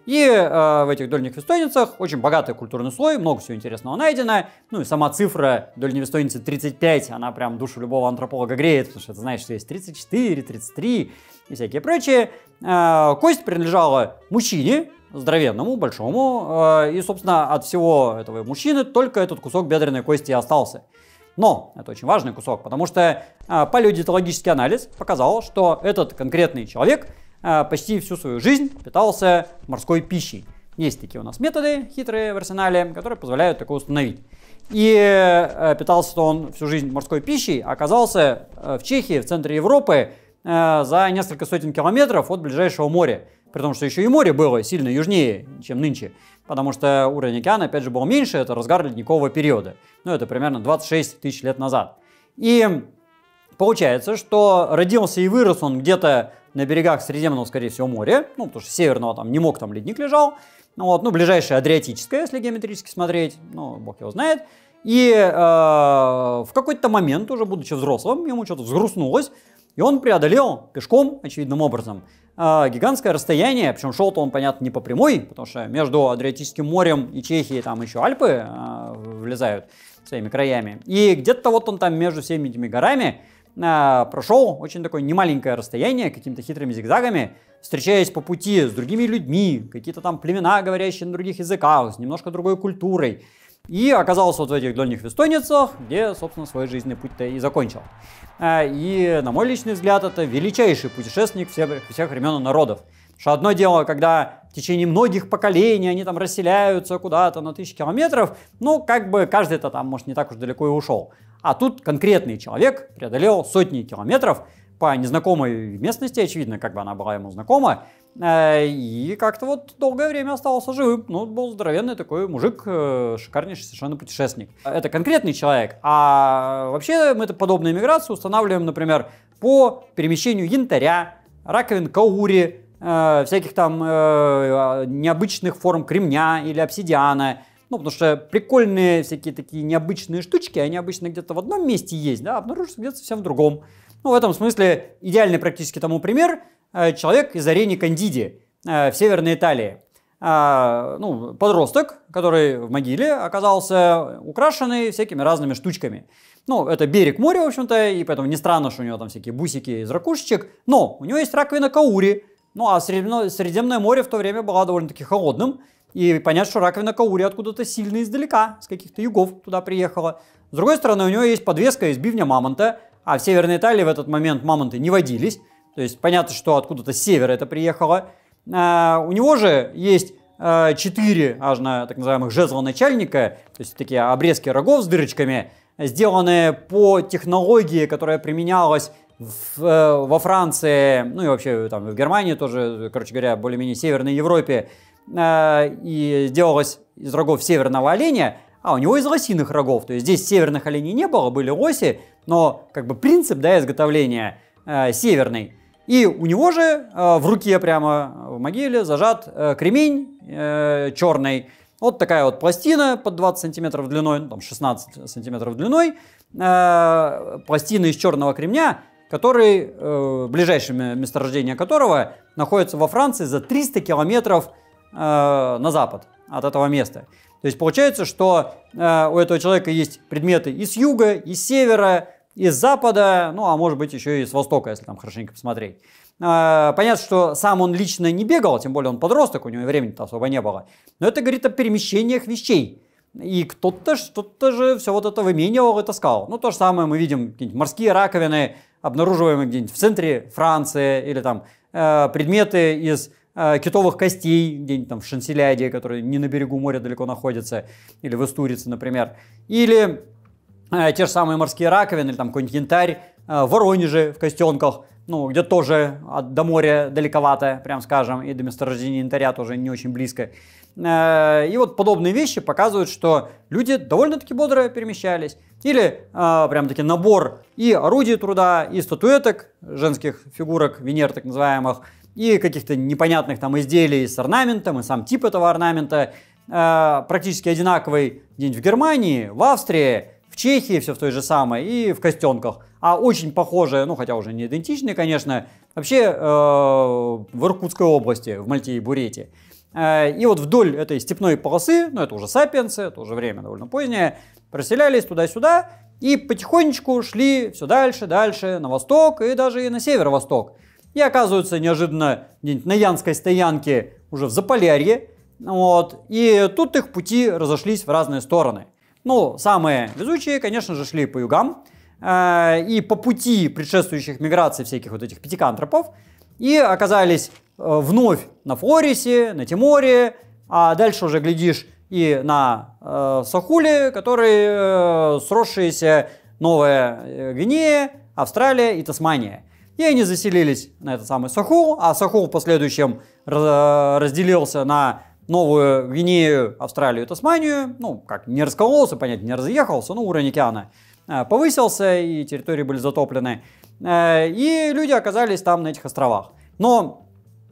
И э, в этих дольних вестойницах очень богатый культурный слой, много всего интересного найдено. Ну и сама цифра дольней вестойницы 35, она прям душу любого антрополога греет, потому что это знаешь, что есть 34, 33 и всякие прочие. Э, кость принадлежала мужчине, здоровенному, большому, э, и, собственно, от всего этого мужчины только этот кусок бедренной кости и остался. Но это очень важный кусок, потому что э, палеодиетологический анализ показал, что этот конкретный человек э, почти всю свою жизнь питался морской пищей. Есть такие у нас методы хитрые в арсенале, которые позволяют такое установить. И питался он всю жизнь морской пищей, оказался в Чехии, в центре Европы, за несколько сотен километров от ближайшего моря. При том, что еще и море было сильно южнее, чем нынче, потому что уровень океана, опять же, был меньше, это разгар ледникового периода. Ну, это примерно 26 тысяч лет назад. И получается, что родился и вырос он где-то на берегах Средиземного, скорее всего, моря, ну, потому что северного там не мог, там ледник лежал, ну, вот, ну, ближайшее Адриатическое, если геометрически смотреть, ну, бог его знает. И э, в какой-то момент, уже будучи взрослым, ему что-то взгрустнулось, и он преодолел пешком, очевидным образом, а, гигантское расстояние, причем шел-то он, понятно, не по прямой, потому что между Адриатическим морем и Чехией там еще Альпы а, влезают своими краями. И где-то вот он там между всеми этими горами а, прошел очень такое немаленькое расстояние какими-то хитрыми зигзагами, встречаясь по пути с другими людьми, какие-то там племена, говорящие на других языках, с немножко другой культурой. И оказался вот в этих дольних вестойницах, где, собственно, свой жизненный путь-то и закончил. Э, и, на мой личный взгляд, это величайший путешественник всех, всех времен и народов. Потому что одно дело, когда в течение многих поколений они там расселяются куда-то на тысячи километров, ну, как бы каждый-то там, может, не так уж далеко и ушел. А тут конкретный человек преодолел сотни километров по незнакомой местности, очевидно, как бы она была ему знакома, Э, и как-то вот долгое время оставался живым. Ну, был здоровенный такой мужик, э, шикарнейший совершенно путешественник. Э, это конкретный человек. А вообще мы это подобную миграции устанавливаем, например, по перемещению янтаря, раковин каури, всяких там необычных форм кремня или обсидиана. Ну, потому что прикольные всякие такие необычные штучки, они обычно где-то в одном месте есть, да, а обнаружатся где-то совсем в другом. Ну, в этом смысле идеальный практически тому пример – Э, человек из арены Кандиди э, в Северной Италии. Э, ну, подросток, который в могиле оказался украшенный всякими разными штучками. Ну, это берег моря, в общем-то, и поэтому не странно, что у него там всякие бусики из ракушечек. Но у него есть раковина каури. Ну, а Средиземное море в то время было довольно-таки холодным. И понять, что раковина каури откуда-то сильно издалека, с каких-то югов туда приехала. С другой стороны, у него есть подвеска из бивня мамонта, а в Северной Италии в этот момент мамонты не водились. То есть понятно, что откуда-то с севера это приехало. А, у него же есть а, четыре аж на так называемых жезла начальника, то есть такие обрезки рогов с дырочками, сделанные по технологии, которая применялась в, э, во Франции, ну и вообще там в Германии тоже, короче говоря, более-менее северной Европе, э, и делалось из рогов северного оленя, а у него из лосиных рогов. То есть здесь северных оленей не было, были лоси, но как бы принцип да, изготовления э, северный. И у него же э, в руке прямо в могиле зажат э, кремень э, черный. Вот такая вот пластина под 20 сантиметров длиной, ну, там 16 сантиметров длиной. пластина из черного кремня, который, э, ближайшее месторождение которого находится во Франции за 300 километров на запад от этого места. То есть получается, что э, у этого человека есть предметы и с юга, и с севера, из Запада, ну а может быть еще и с Востока, если там хорошенько посмотреть. А, понятно, что сам он лично не бегал, тем более он подросток, у него времени-то особо не было. Но это говорит о перемещениях вещей. И кто-то что-то же все вот это выменивал и таскал. Ну, то же самое мы видим, какие-нибудь морские раковины, обнаруживаемые где-нибудь в центре Франции, или там э, предметы из э, китовых костей, где-нибудь там в Шанселяде, которые не на берегу моря далеко находятся, или в Истурице, например. Или Э, те же самые морские раковины или там какой-нибудь янтарь э, в Воронеже, в Костенках, ну, где тоже от, до моря далековато, прям скажем, и до месторождения янтаря тоже не очень близко. Э, и вот подобные вещи показывают, что люди довольно-таки бодро перемещались. Или прям-таки набор и орудий труда, и статуэток, женских фигурок, венер так называемых, и каких-то непонятных там изделий с орнаментом, и сам тип этого орнамента практически одинаковый где в Германии, в Австрии, в Чехии все в той же самой и в Костенках. А очень похожие, ну хотя уже не идентичные, конечно, вообще э, в Иркутской области, в Мальте и Бурете. Э, и вот вдоль этой степной полосы, ну это уже сапиенсы, это уже время довольно позднее, проселялись туда-сюда и потихонечку шли все дальше, дальше, на восток и даже и на северо-восток. И оказываются неожиданно на Янской стоянке уже в Заполярье. Вот, и тут их пути разошлись в разные стороны. Ну, самые везучие, конечно же, шли по югам э, и по пути предшествующих миграций всяких вот этих пятикантропов и оказались э, вновь на Флорисе, на Тиморе, а дальше уже, глядишь, и на э, Сахуле, которые э, сросшиеся Новая э, Гвинея, Австралия и Тасмания. И они заселились на этот самый Сахул, а Сахул в последующем э, разделился на Новую Гвинею, Австралию, Тасманию, ну, как не раскололся, понятно, не разъехался, ну, уровень океана э, повысился, и территории были затоплены. Э, и люди оказались там, на этих островах. Но,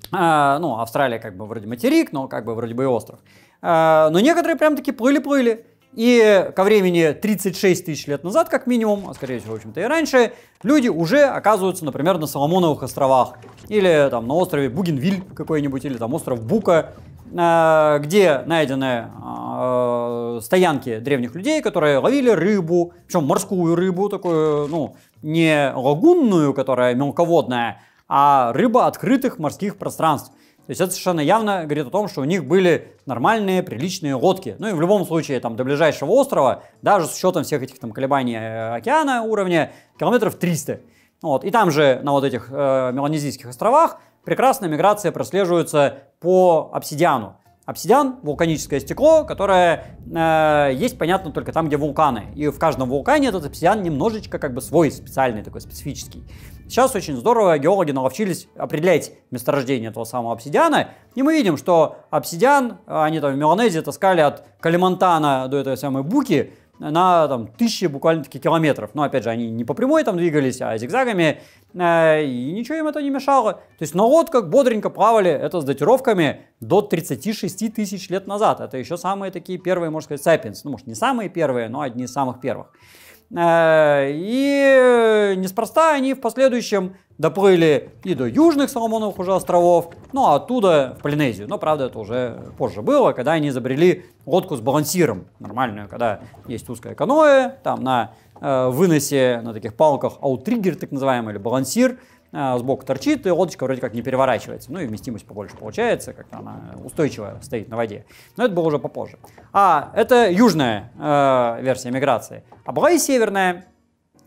э, ну, Австралия как бы вроде материк, но как бы вроде бы и остров. Но некоторые прям таки плыли-плыли. И ко времени 36 тысяч лет назад, как минимум, а скорее всего, в общем-то и раньше, люди уже оказываются, например, на Соломоновых островах, или там на острове Бугенвиль какой-нибудь, или там остров Бука, Э, где найдены э, стоянки древних людей, которые ловили рыбу, причем морскую рыбу, такую, ну, не лагунную, которая мелководная, а рыба открытых морских пространств. То есть это совершенно явно говорит о том, что у них были нормальные, приличные лодки. Ну и в любом случае, там, до ближайшего острова, даже с учетом всех этих там колебаний э, океана уровня, километров 300. Вот. И там же, на вот этих э, Меланезийских островах, прекрасная миграция прослеживается по обсидиану. Обсидиан – вулканическое стекло, которое э, есть, понятно, только там, где вулканы. И в каждом вулкане этот обсидиан немножечко как бы свой, специальный такой, специфический. Сейчас очень здорово геологи наловчились определять месторождение этого самого обсидиана. И мы видим, что обсидиан, они там в Меланезии таскали от Калимантана до этой самой Буки, на там, тысячи буквально таки километров. Но опять же, они не по прямой там двигались, а зигзагами, э, и ничего им это не мешало. То есть на лодках бодренько плавали, это с датировками до 36 тысяч лет назад. Это еще самые такие первые, можно сказать, сапиенс. Ну, может, не самые первые, но одни из самых первых. Э, и э, неспроста они в последующем доплыли и до южных Соломоновых уже островов, ну а оттуда в Полинезию. Но, правда, это уже позже было, когда они изобрели лодку с балансиром. Нормальную, когда есть узкое каноэ, там на э, выносе, на таких палках аутриггер, так называемый, или балансир – а, сбоку торчит, и лодочка вроде как не переворачивается. Ну и вместимость побольше получается, как-то она устойчивая стоит на воде. Но это было уже попозже. А, это южная э, версия миграции. А была и северная.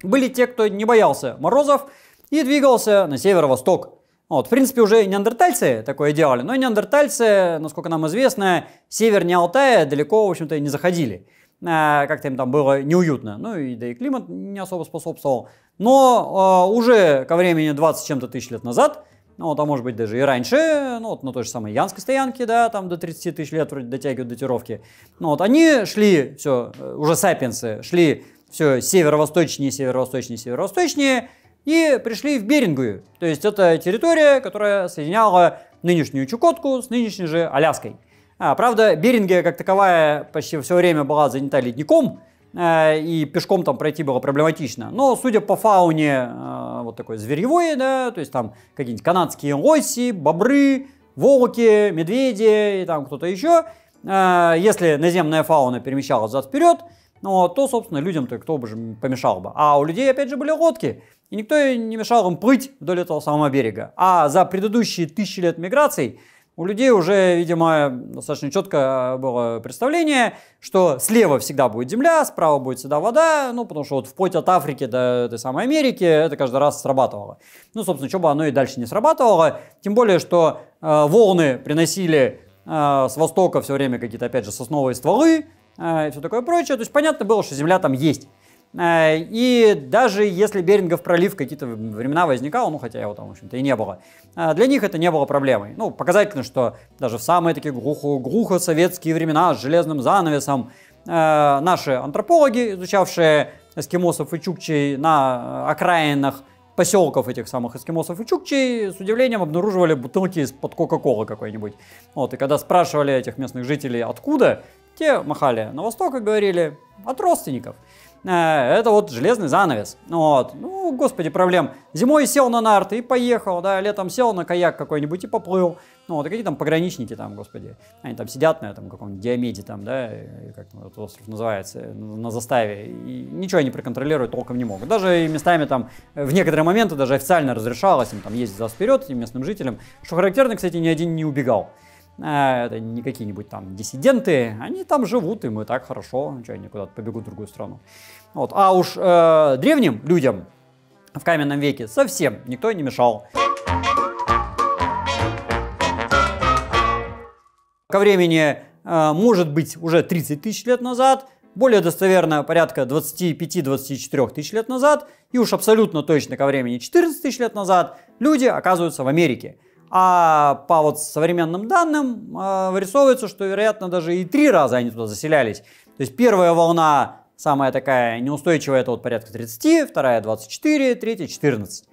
Были те, кто не боялся морозов и двигался на северо-восток. Вот, в принципе, уже неандертальцы такое делали, но неандертальцы, насколько нам известно, севернее Алтая далеко, в общем-то, не заходили. Э, как-то им там было неуютно. Ну и да и климат не особо способствовал. Но э, уже ко времени 20 чем-то тысяч лет назад, ну, а может быть, даже и раньше, ну, вот на той же самой Янской стоянке, да, там до 30 тысяч лет вроде дотягивают датировки. Ну, вот они шли, все, э, уже сапиенсы, шли все северо-восточнее, северо-восточнее, северо-восточнее, и пришли в Берингую. То есть это территория, которая соединяла нынешнюю Чукотку с нынешней же Аляской. А, правда, Берингия как таковая почти все время была занята ледником, Э, и пешком там пройти было проблематично. Но, судя по фауне э, вот такой зверевой, да, то есть там какие-нибудь канадские лоси, бобры, волки, медведи и там кто-то еще, э, если наземная фауна перемещалась взад-вперед, ну, то, собственно, людям-то кто бы же помешал бы. А у людей, опять же, были лодки, и никто не мешал им плыть вдоль этого самого берега. А за предыдущие тысячи лет миграций у людей уже, видимо, достаточно четкое было представление, что слева всегда будет земля, справа будет всегда вода, ну, потому что вот вплоть от Африки до этой самой Америки это каждый раз срабатывало. Ну, собственно, что бы оно и дальше не срабатывало, тем более, что э, волны приносили э, с востока все время какие-то, опять же, сосновые стволы э, и все такое прочее. То есть понятно было, что земля там есть. Э, и даже если Берингов пролив какие-то времена возникал, ну хотя его там, в общем-то, и не было, э, для них это не было проблемой. Ну, показательно, что даже в самые такие глухо-советские времена с железным занавесом э, наши антропологи, изучавшие эскимосов и чукчей на окраинах поселков этих самых эскимосов и чукчей с удивлением обнаруживали бутылки из-под Кока-Колы какой-нибудь. Вот, и когда спрашивали этих местных жителей, откуда, те махали на восток и говорили, от родственников. Э, это вот железный занавес. Ну вот. Ну, господи, проблем. Зимой сел на нарты и поехал, да, летом сел на каяк какой-нибудь и поплыл. Ну, вот, какие там пограничники там, господи. Они там сидят на этом каком-нибудь диамеде там, да, как там этот остров называется, на заставе. И ничего они проконтролировать толком не могут. Даже и местами там, э, в некоторые моменты даже официально разрешалось им там ездить за вперед и местным жителям. Что характерно, кстати, ни один не убегал. А, это не какие-нибудь там диссиденты, они там живут, им и так хорошо, что они куда-то побегут в другую страну. Вот. А уж э, древним людям в каменном веке совсем никто не мешал. Ко времени, э, может быть, уже 30 тысяч лет назад, более достоверно порядка 25-24 тысяч лет назад, и уж абсолютно точно ко времени 14 тысяч лет назад, люди оказываются в Америке. А по вот современным данным а, вырисовывается, что, вероятно, даже и три раза они туда заселялись. То есть первая волна самая такая неустойчивая, это вот порядка 30, вторая 24, третья 14.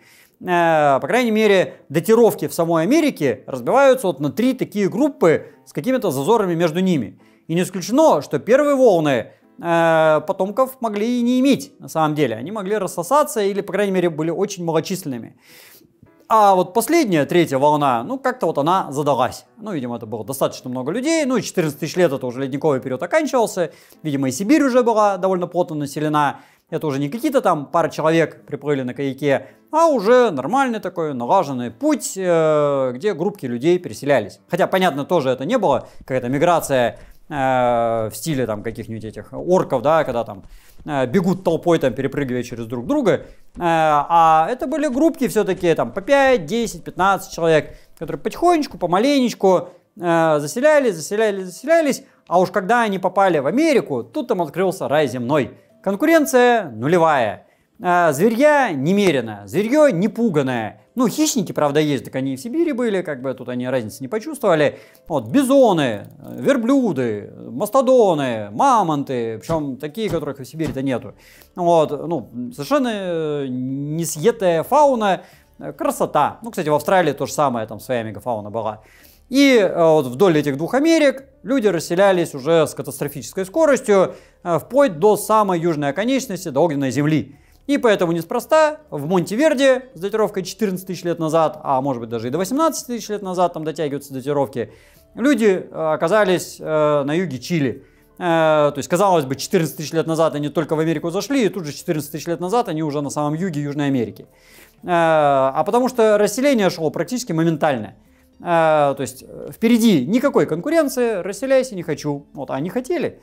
Э, по крайней мере, датировки в самой Америке разбиваются вот на три такие группы с какими-то зазорами между ними. И не исключено, что первые волны э, потомков могли и не иметь на самом деле. Они могли рассосаться или, по крайней мере, были очень малочисленными. А вот последняя, третья волна, ну как-то вот она задалась. Ну, видимо, это было достаточно много людей. Ну и 14 тысяч лет это уже ледниковый период оканчивался. Видимо, и Сибирь уже была довольно плотно населена. Это уже не какие-то там пара человек приплыли на каяке, а уже нормальный такой налаженный путь, э, где группки людей переселялись. Хотя, понятно, тоже это не было какая-то миграция э, в стиле там каких-нибудь этих орков, да, когда там Э, бегут толпой, там, перепрыгивая через друг друга. Э, а это были группки все-таки, там, по 5, 10, 15 человек, которые потихонечку, помаленечку э, заселялись, заселялись, заселялись. А уж когда они попали в Америку, тут там открылся рай земной. Конкуренция нулевая. Зверья немерено, зверье непуганное. Ну, хищники, правда, есть, так они и в Сибири были, как бы тут они разницы не почувствовали. Вот, бизоны, э, верблюды, мастодоны, мамонты, причем такие, которых в Сибири-то нету. Вот, ну, совершенно э, несъетая фауна, э, красота. Ну, кстати, в Австралии то же самое, там своя мегафауна была. И вот вдоль этих двух Америк люди расселялись уже с катастрофической скоростью, вплоть до самой южной оконечности, до огненной земли. И поэтому неспроста в Монтеверде с датировкой 14 тысяч лет назад, а может быть даже и до 18 тысяч лет назад там дотягиваются датировки, люди э, оказались э, на юге Чили. Э, то есть, казалось бы, 14 тысяч лет назад они только в Америку зашли, и тут же 14 тысяч лет назад они уже на самом юге Южной Америки. А потому что расселение шло практически моментально. То есть, впереди никакой конкуренции, расселяйся, не хочу. Вот, они хотели.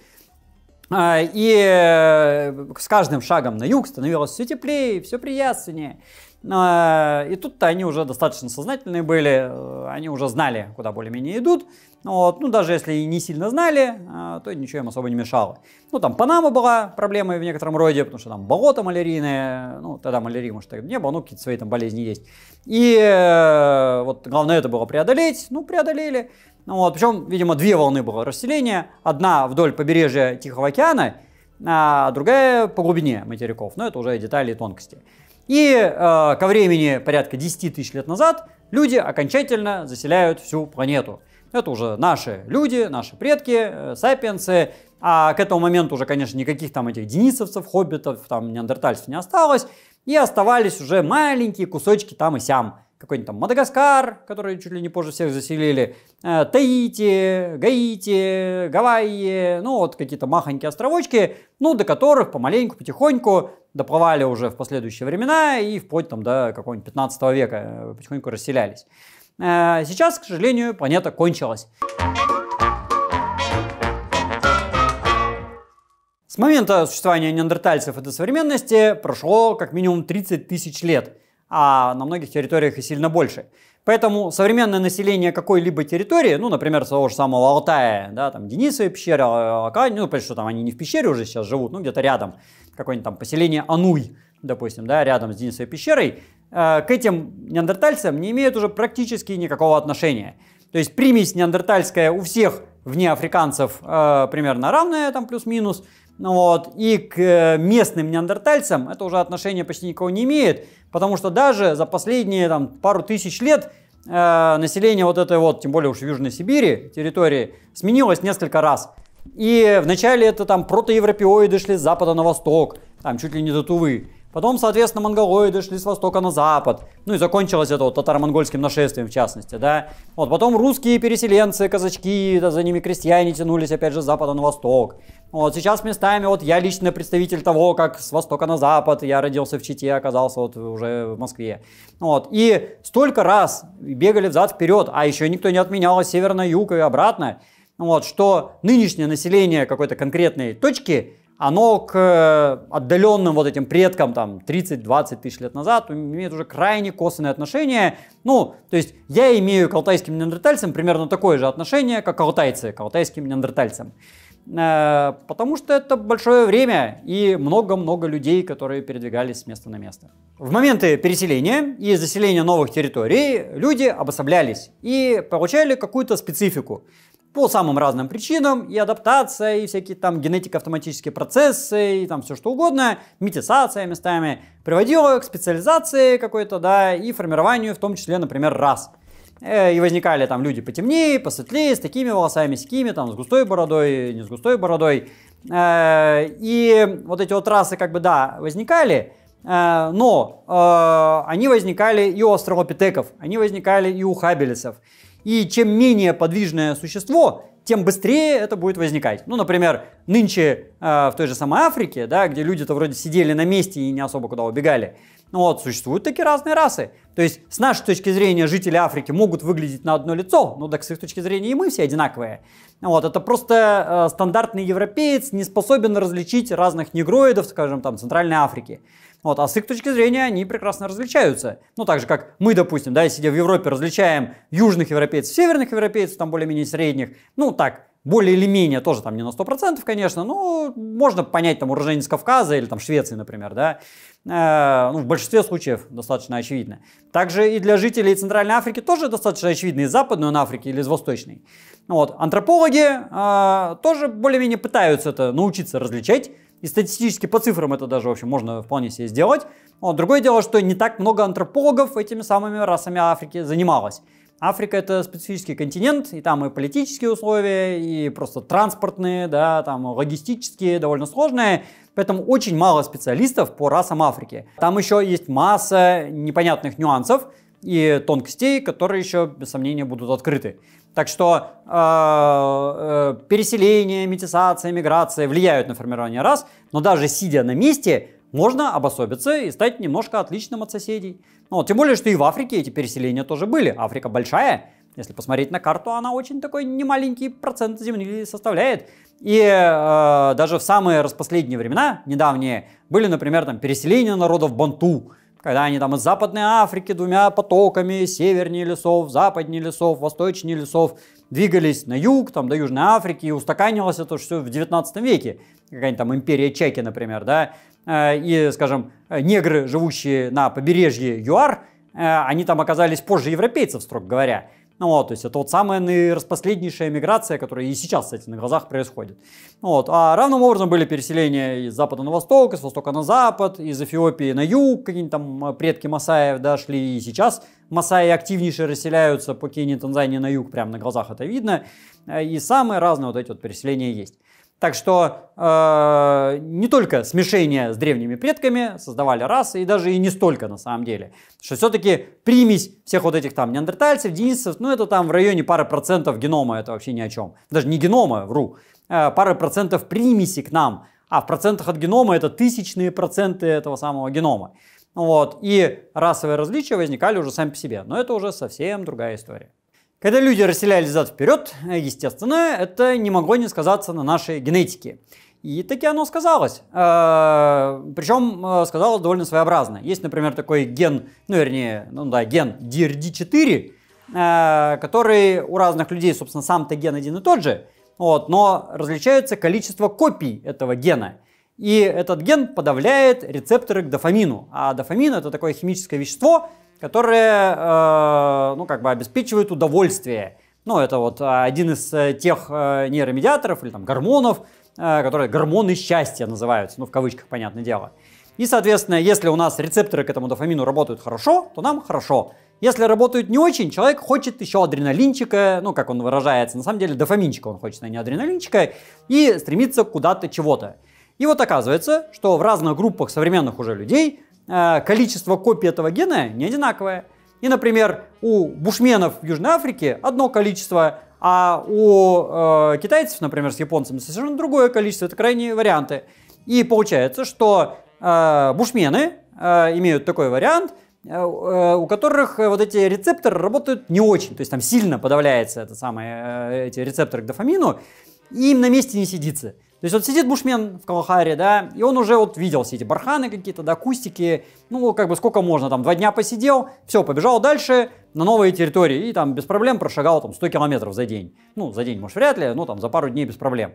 А, и э, с каждым шагом на юг становилось все теплее, все приятственнее. А, и тут-то они уже достаточно сознательные были, э, они уже знали, куда более-менее идут. Вот. Ну, даже если и не сильно знали, э, то ничего им особо не мешало. Ну, там Панама была проблемой в некотором роде, потому что там болото малярийное, ну, тогда малярии, может, так не было, ну, какие-то свои там болезни есть. И вот главное это было преодолеть, ну, преодолели. Ну, вот, причем, видимо, две волны было расселения. Одна вдоль побережья Тихого океана, а другая по глубине материков. Но это уже детали и тонкости. И э, ко времени порядка 10 тысяч лет назад люди окончательно заселяют всю планету. Это уже наши люди, наши предки, э, сапиенсы. А к этому моменту уже, конечно, никаких там этих денисовцев, хоббитов, там неандертальцев не осталось. И оставались уже маленькие кусочки там и сям какой-нибудь там Мадагаскар, который чуть ли не позже всех заселили, э, Таити, Гаити, Гавайи, ну вот какие-то махонькие островочки, ну до которых помаленьку, потихоньку доплывали уже в последующие времена и вплоть там до какого-нибудь 15 века э, потихоньку расселялись. Э, сейчас, к сожалению, планета кончилась. С момента существования неандертальцев и до современности прошло как минимум 30 тысяч лет – а на многих территориях и сильно больше. Поэтому современное население какой-либо территории, ну, например, того же самого Алтая, да, там Денисовые пещеры, Акань, а, ну, потому что там они не в пещере уже сейчас живут, ну, где-то рядом, какое-нибудь там поселение Ануй, допустим, да, рядом с Денисовой пещерой, а, к этим неандертальцам не имеют уже практически никакого отношения. То есть примесь неандертальская у всех вне африканцев э, примерно равная, там плюс-минус, ну вот. И к э, местным неандертальцам это уже отношение почти никого не имеет, потому что даже за последние там, пару тысяч лет э, население вот этой вот, тем более уж в Южной Сибири, территории, сменилось несколько раз. И вначале это там протоевропеоиды шли с запада на восток, там чуть ли не до Тувы. Потом, соответственно, монголоиды шли с востока на запад. Ну и закончилось это вот татаро-монгольским нашествием, в частности, да. Вот, потом русские переселенцы, казачки, да, за ними крестьяне тянулись, опять же, с запада на восток. Вот, сейчас местами, вот я лично представитель того, как с востока на запад, я родился в Чите, оказался вот уже в Москве. Вот, и столько раз бегали взад-вперед, а еще никто не отменял север на юг и обратно, вот, что нынешнее население какой-то конкретной точки – оно к э, отдаленным вот этим предкам, там, 30-20 тысяч лет назад, имеет уже крайне косвенное отношение. Ну, то есть я имею к алтайским неандертальцам примерно такое же отношение, как алтайцы к алтайским неандертальцам. Э, потому что это большое время и много-много людей, которые передвигались с места на место. В моменты переселения и заселения новых территорий люди обособлялись и получали какую-то специфику по самым разным причинам, и адаптация, и всякие там генетико-автоматические процессы, и там все что угодно, метисация местами, приводила к специализации какой-то, да, и формированию в том числе, например, рас. Э, и возникали там люди потемнее, посветлее, с такими волосами, с такими, там, с густой бородой, не с густой бородой. Э, и вот эти вот расы, как бы, да, возникали, э, но они возникали и у австралопитеков, они возникали и у хабелесов. И чем менее подвижное существо, тем быстрее это будет возникать. Ну, например, нынче э, в той же самой Африке, да, где люди-то вроде сидели на месте и не особо куда убегали, ну вот, существуют такие разные расы. То есть, с нашей точки зрения, жители Африки могут выглядеть на одно лицо, но так с их точки зрения и мы все одинаковые. Вот, это просто э, стандартный европеец не способен различить разных негроидов, скажем, там, Центральной Африки. Вот. А с их точки зрения они прекрасно различаются. Ну, так же, как мы, допустим, да, сидя в Европе, различаем южных европейцев, северных европейцев, там более-менее средних. Ну, так, более или менее, тоже там не на 100%, конечно, но можно понять там уроженец Кавказа или там Швеции, например, да, э, ну, в большинстве случаев достаточно очевидно. Также и для жителей Центральной Африки тоже достаточно очевидно из Западной Африки или из Восточной. Вот, антропологи э, тоже более-менее пытаются это научиться различать, и статистически по цифрам это даже, в общем, можно вполне себе сделать. Но другое дело, что не так много антропологов этими самыми расами Африки занималось. Африка это специфический континент, и там и политические условия, и просто транспортные, да, там логистические, довольно сложные. Поэтому очень мало специалистов по расам Африки. Там еще есть масса непонятных нюансов и тонкостей, которые еще, без сомнения, будут открыты. Так что э, э, переселение, метисация, миграция влияют на формирование рас, но даже сидя на месте, можно обособиться и стать немножко отличным от соседей. Ну, тем более, что и в Африке эти переселения тоже были. Африка большая, если посмотреть на карту, она очень такой немаленький процент земли составляет. И э, даже в самые распоследние времена, недавние, были, например, там переселения народов Банту – когда они там из Западной Африки двумя потоками, севернее лесов, западнее лесов, восточнее лесов, двигались на юг, там, до Южной Африки, и устаканилось это все в 19 веке. Какая-нибудь там империя Чеки, например, да, э, и, скажем, негры, живущие на побережье ЮАР, э, они там оказались позже европейцев, строго говоря. Ну вот, то есть это вот самая распоследнейшая миграция, которая и сейчас, кстати, на глазах происходит. Ну вот, а равным образом были переселения из запада на восток, из востока на запад, из Эфиопии на юг, какие-нибудь там а, предки Масаев дошли, да, и сейчас Масаи активнейше расселяются по Кении, Танзании на юг, прямо на глазах это видно. Э, и самые разные вот эти вот переселения есть. Так что э, не только смешение с древними предками создавали расы, и даже и не столько на самом деле. Что все-таки примесь всех вот этих там неандертальцев, денисцев, ну это там в районе пары процентов генома, это вообще ни о чем. Даже не генома, вру. Э, пары процентов примеси к нам. А в процентах от генома это тысячные проценты этого самого генома. Вот. И расовые различия возникали уже сами по себе. Но это уже совсем другая история. Когда люди расселялись зад вперед, естественно, это не могло не сказаться на нашей генетике. И таки оно сказалось. Э, Причем э, сказалось довольно своеобразно. Есть, например, такой ген, ну вернее, ну да, ген DRD4, э, который у разных людей, собственно, сам-то ген один и тот же, вот, но различается количество копий этого гена. И этот ген подавляет рецепторы к дофамину. А дофамин это такое химическое вещество, которые э, ну, как бы обеспечивают удовольствие. Ну, это вот э, один из э, тех э, нейромедиаторов или там гормонов, э, которые гормоны счастья называются, ну, в кавычках, понятное дело. И, соответственно, если у нас рецепторы к этому дофамину работают хорошо, то нам хорошо. Если работают не очень, человек хочет еще адреналинчика, ну, как он выражается, на самом деле дофаминчика он хочет, а не адреналинчика, и стремится куда-то чего-то. И вот оказывается, что в разных группах современных уже людей Э, количество копий этого гена не одинаковое. И, например, у бушменов в Южной Африке одно количество, а у э, китайцев, например, с японцами совершенно другое количество. Это крайние варианты. И получается, что э, бушмены э, имеют такой вариант, э, э у которых вот эти рецепторы работают не очень, то есть там сильно подавляется это самое, э, эти рецепторы к дофамину, и им на месте не сидится. То есть вот сидит бушмен в Калахаре, да, и он уже вот видел все эти барханы какие-то, да, кустики, ну, как бы сколько можно, там, два дня посидел, все, побежал дальше на новые территории и там без проблем прошагал там 100 километров за день. Ну, за день, может, вряд ли, но там за пару дней без проблем.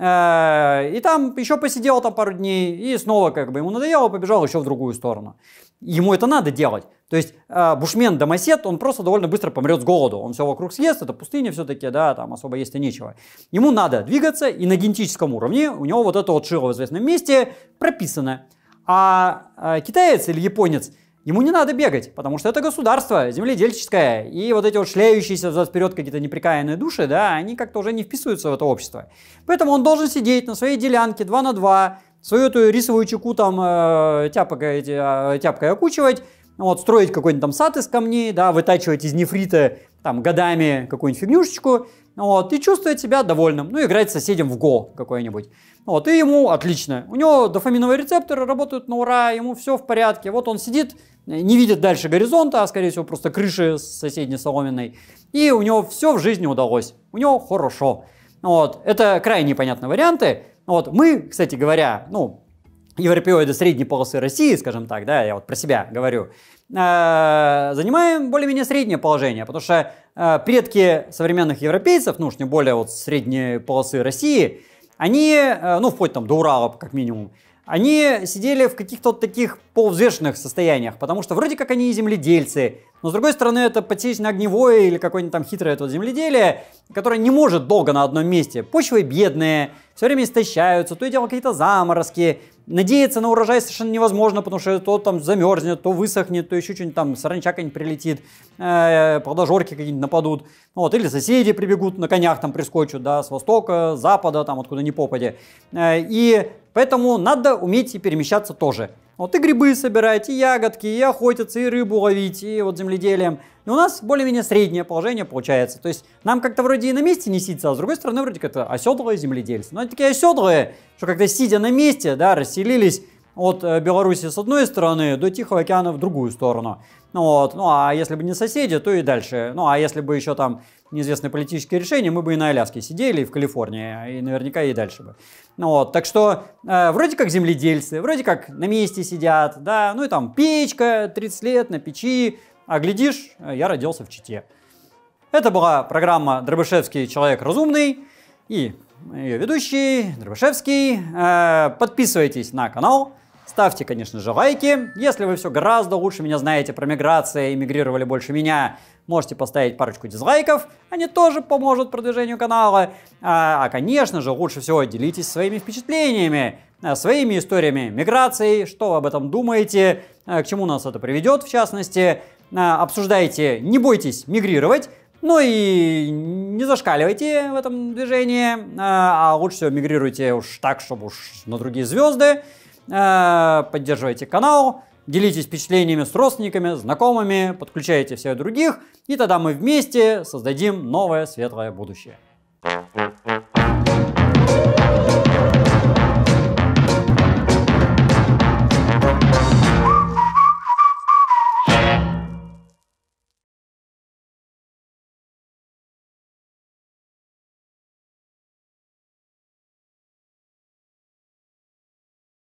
Э, и там еще посидел там пару дней, и снова как бы ему надоело, побежал еще в другую сторону. Ему это надо делать. То есть э, бушмен домосед, он просто довольно быстро помрет с голоду. Он все вокруг съест, это пустыня все-таки, да, там особо есть и нечего. Ему надо двигаться, и на генетическом уровне у него вот это вот шило в известном месте прописано. А э, китаец или японец, ему не надо бегать, потому что это государство земледельческое. И вот эти вот шляющиеся вперед какие-то неприкаянные души, да, они как-то уже не вписываются в это общество. Поэтому он должен сидеть на своей делянке 2 на 2, свою эту рисовую чеку там э, тяпкой, э, тяпкой окучивать, ну вот, строить какой-нибудь там сад из камней, да, вытачивать из нефрита там годами какую-нибудь фигнюшечку, вот, и чувствовать себя довольным, ну, играть с соседем в го какой-нибудь. Вот, и ему отлично. У него дофаминовые рецепторы работают на ура, ему все в порядке. Вот он сидит, не видит дальше горизонта, а, скорее всего, просто крыши соседней соломенной. И у него все в жизни удалось. У него хорошо. Вот, это крайне понятные варианты. Вот, мы, кстати говоря, ну, европеоиды средней полосы России, скажем так, да, я вот про себя говорю, э, занимаем более-менее среднее положение, потому что э, предки современных европейцев, ну уж не более вот средней полосы России, они, э, ну вплоть там до Урала как минимум, они сидели в каких-то вот таких полувзвешенных состояниях, потому что вроде как они и земледельцы, но с другой стороны это подсечно огневое или какое-нибудь там хитрое это вот земледелие, которое не может долго на одном месте. Почвы бедные, все время истощаются, то и дело какие-то заморозки, Надеяться на урожай совершенно невозможно, потому что то там замерзнет, то высохнет, то еще что-нибудь там, саранча какая-нибудь прилетит, э, плодожорки какие-нибудь нападут. Вот, или соседи прибегут на конях, там прискочат да, с востока, запада, там откуда ни попади. Э, и Поэтому надо уметь и перемещаться тоже. Вот и грибы собирать, и ягодки, и охотиться, и рыбу ловить, и вот земледелием. И у нас более-менее среднее положение получается. То есть нам как-то вроде и на месте не сидится, а с другой стороны вроде как это оседлое земледельство. Но они такие оседлые, что как-то сидя на месте, да, расселились от э, Беларуси с одной стороны до Тихого океана в другую сторону. Ну вот, ну а если бы не соседи, то и дальше. Ну а если бы еще там неизвестные политические решения, мы бы и на Аляске сидели, и в Калифорнии, и наверняка и дальше бы. Ну вот, так что э, вроде как земледельцы, вроде как на месте сидят, да, ну и там печка, 30 лет на печи, а глядишь, э, я родился в Чите. Это была программа «Дробышевский. Человек разумный» и ее ведущий Дробышевский. Э, подписывайтесь на канал, ставьте, конечно же, лайки. Если вы все гораздо лучше меня знаете про миграцию, эмигрировали больше меня – Можете поставить парочку дизлайков, они тоже поможут продвижению канала. А, а конечно же, лучше всего делитесь своими впечатлениями, э, своими историями миграции, что вы об этом думаете, э, к чему нас это приведет в частности. Э, обсуждайте, не бойтесь мигрировать, ну и не зашкаливайте в этом движении, а лучше всего мигрируйте уж так, чтобы уж на другие звезды. Поддерживайте канал, делитесь впечатлениями с родственниками, знакомыми, подключайте всех других, и тогда мы вместе создадим новое светлое будущее.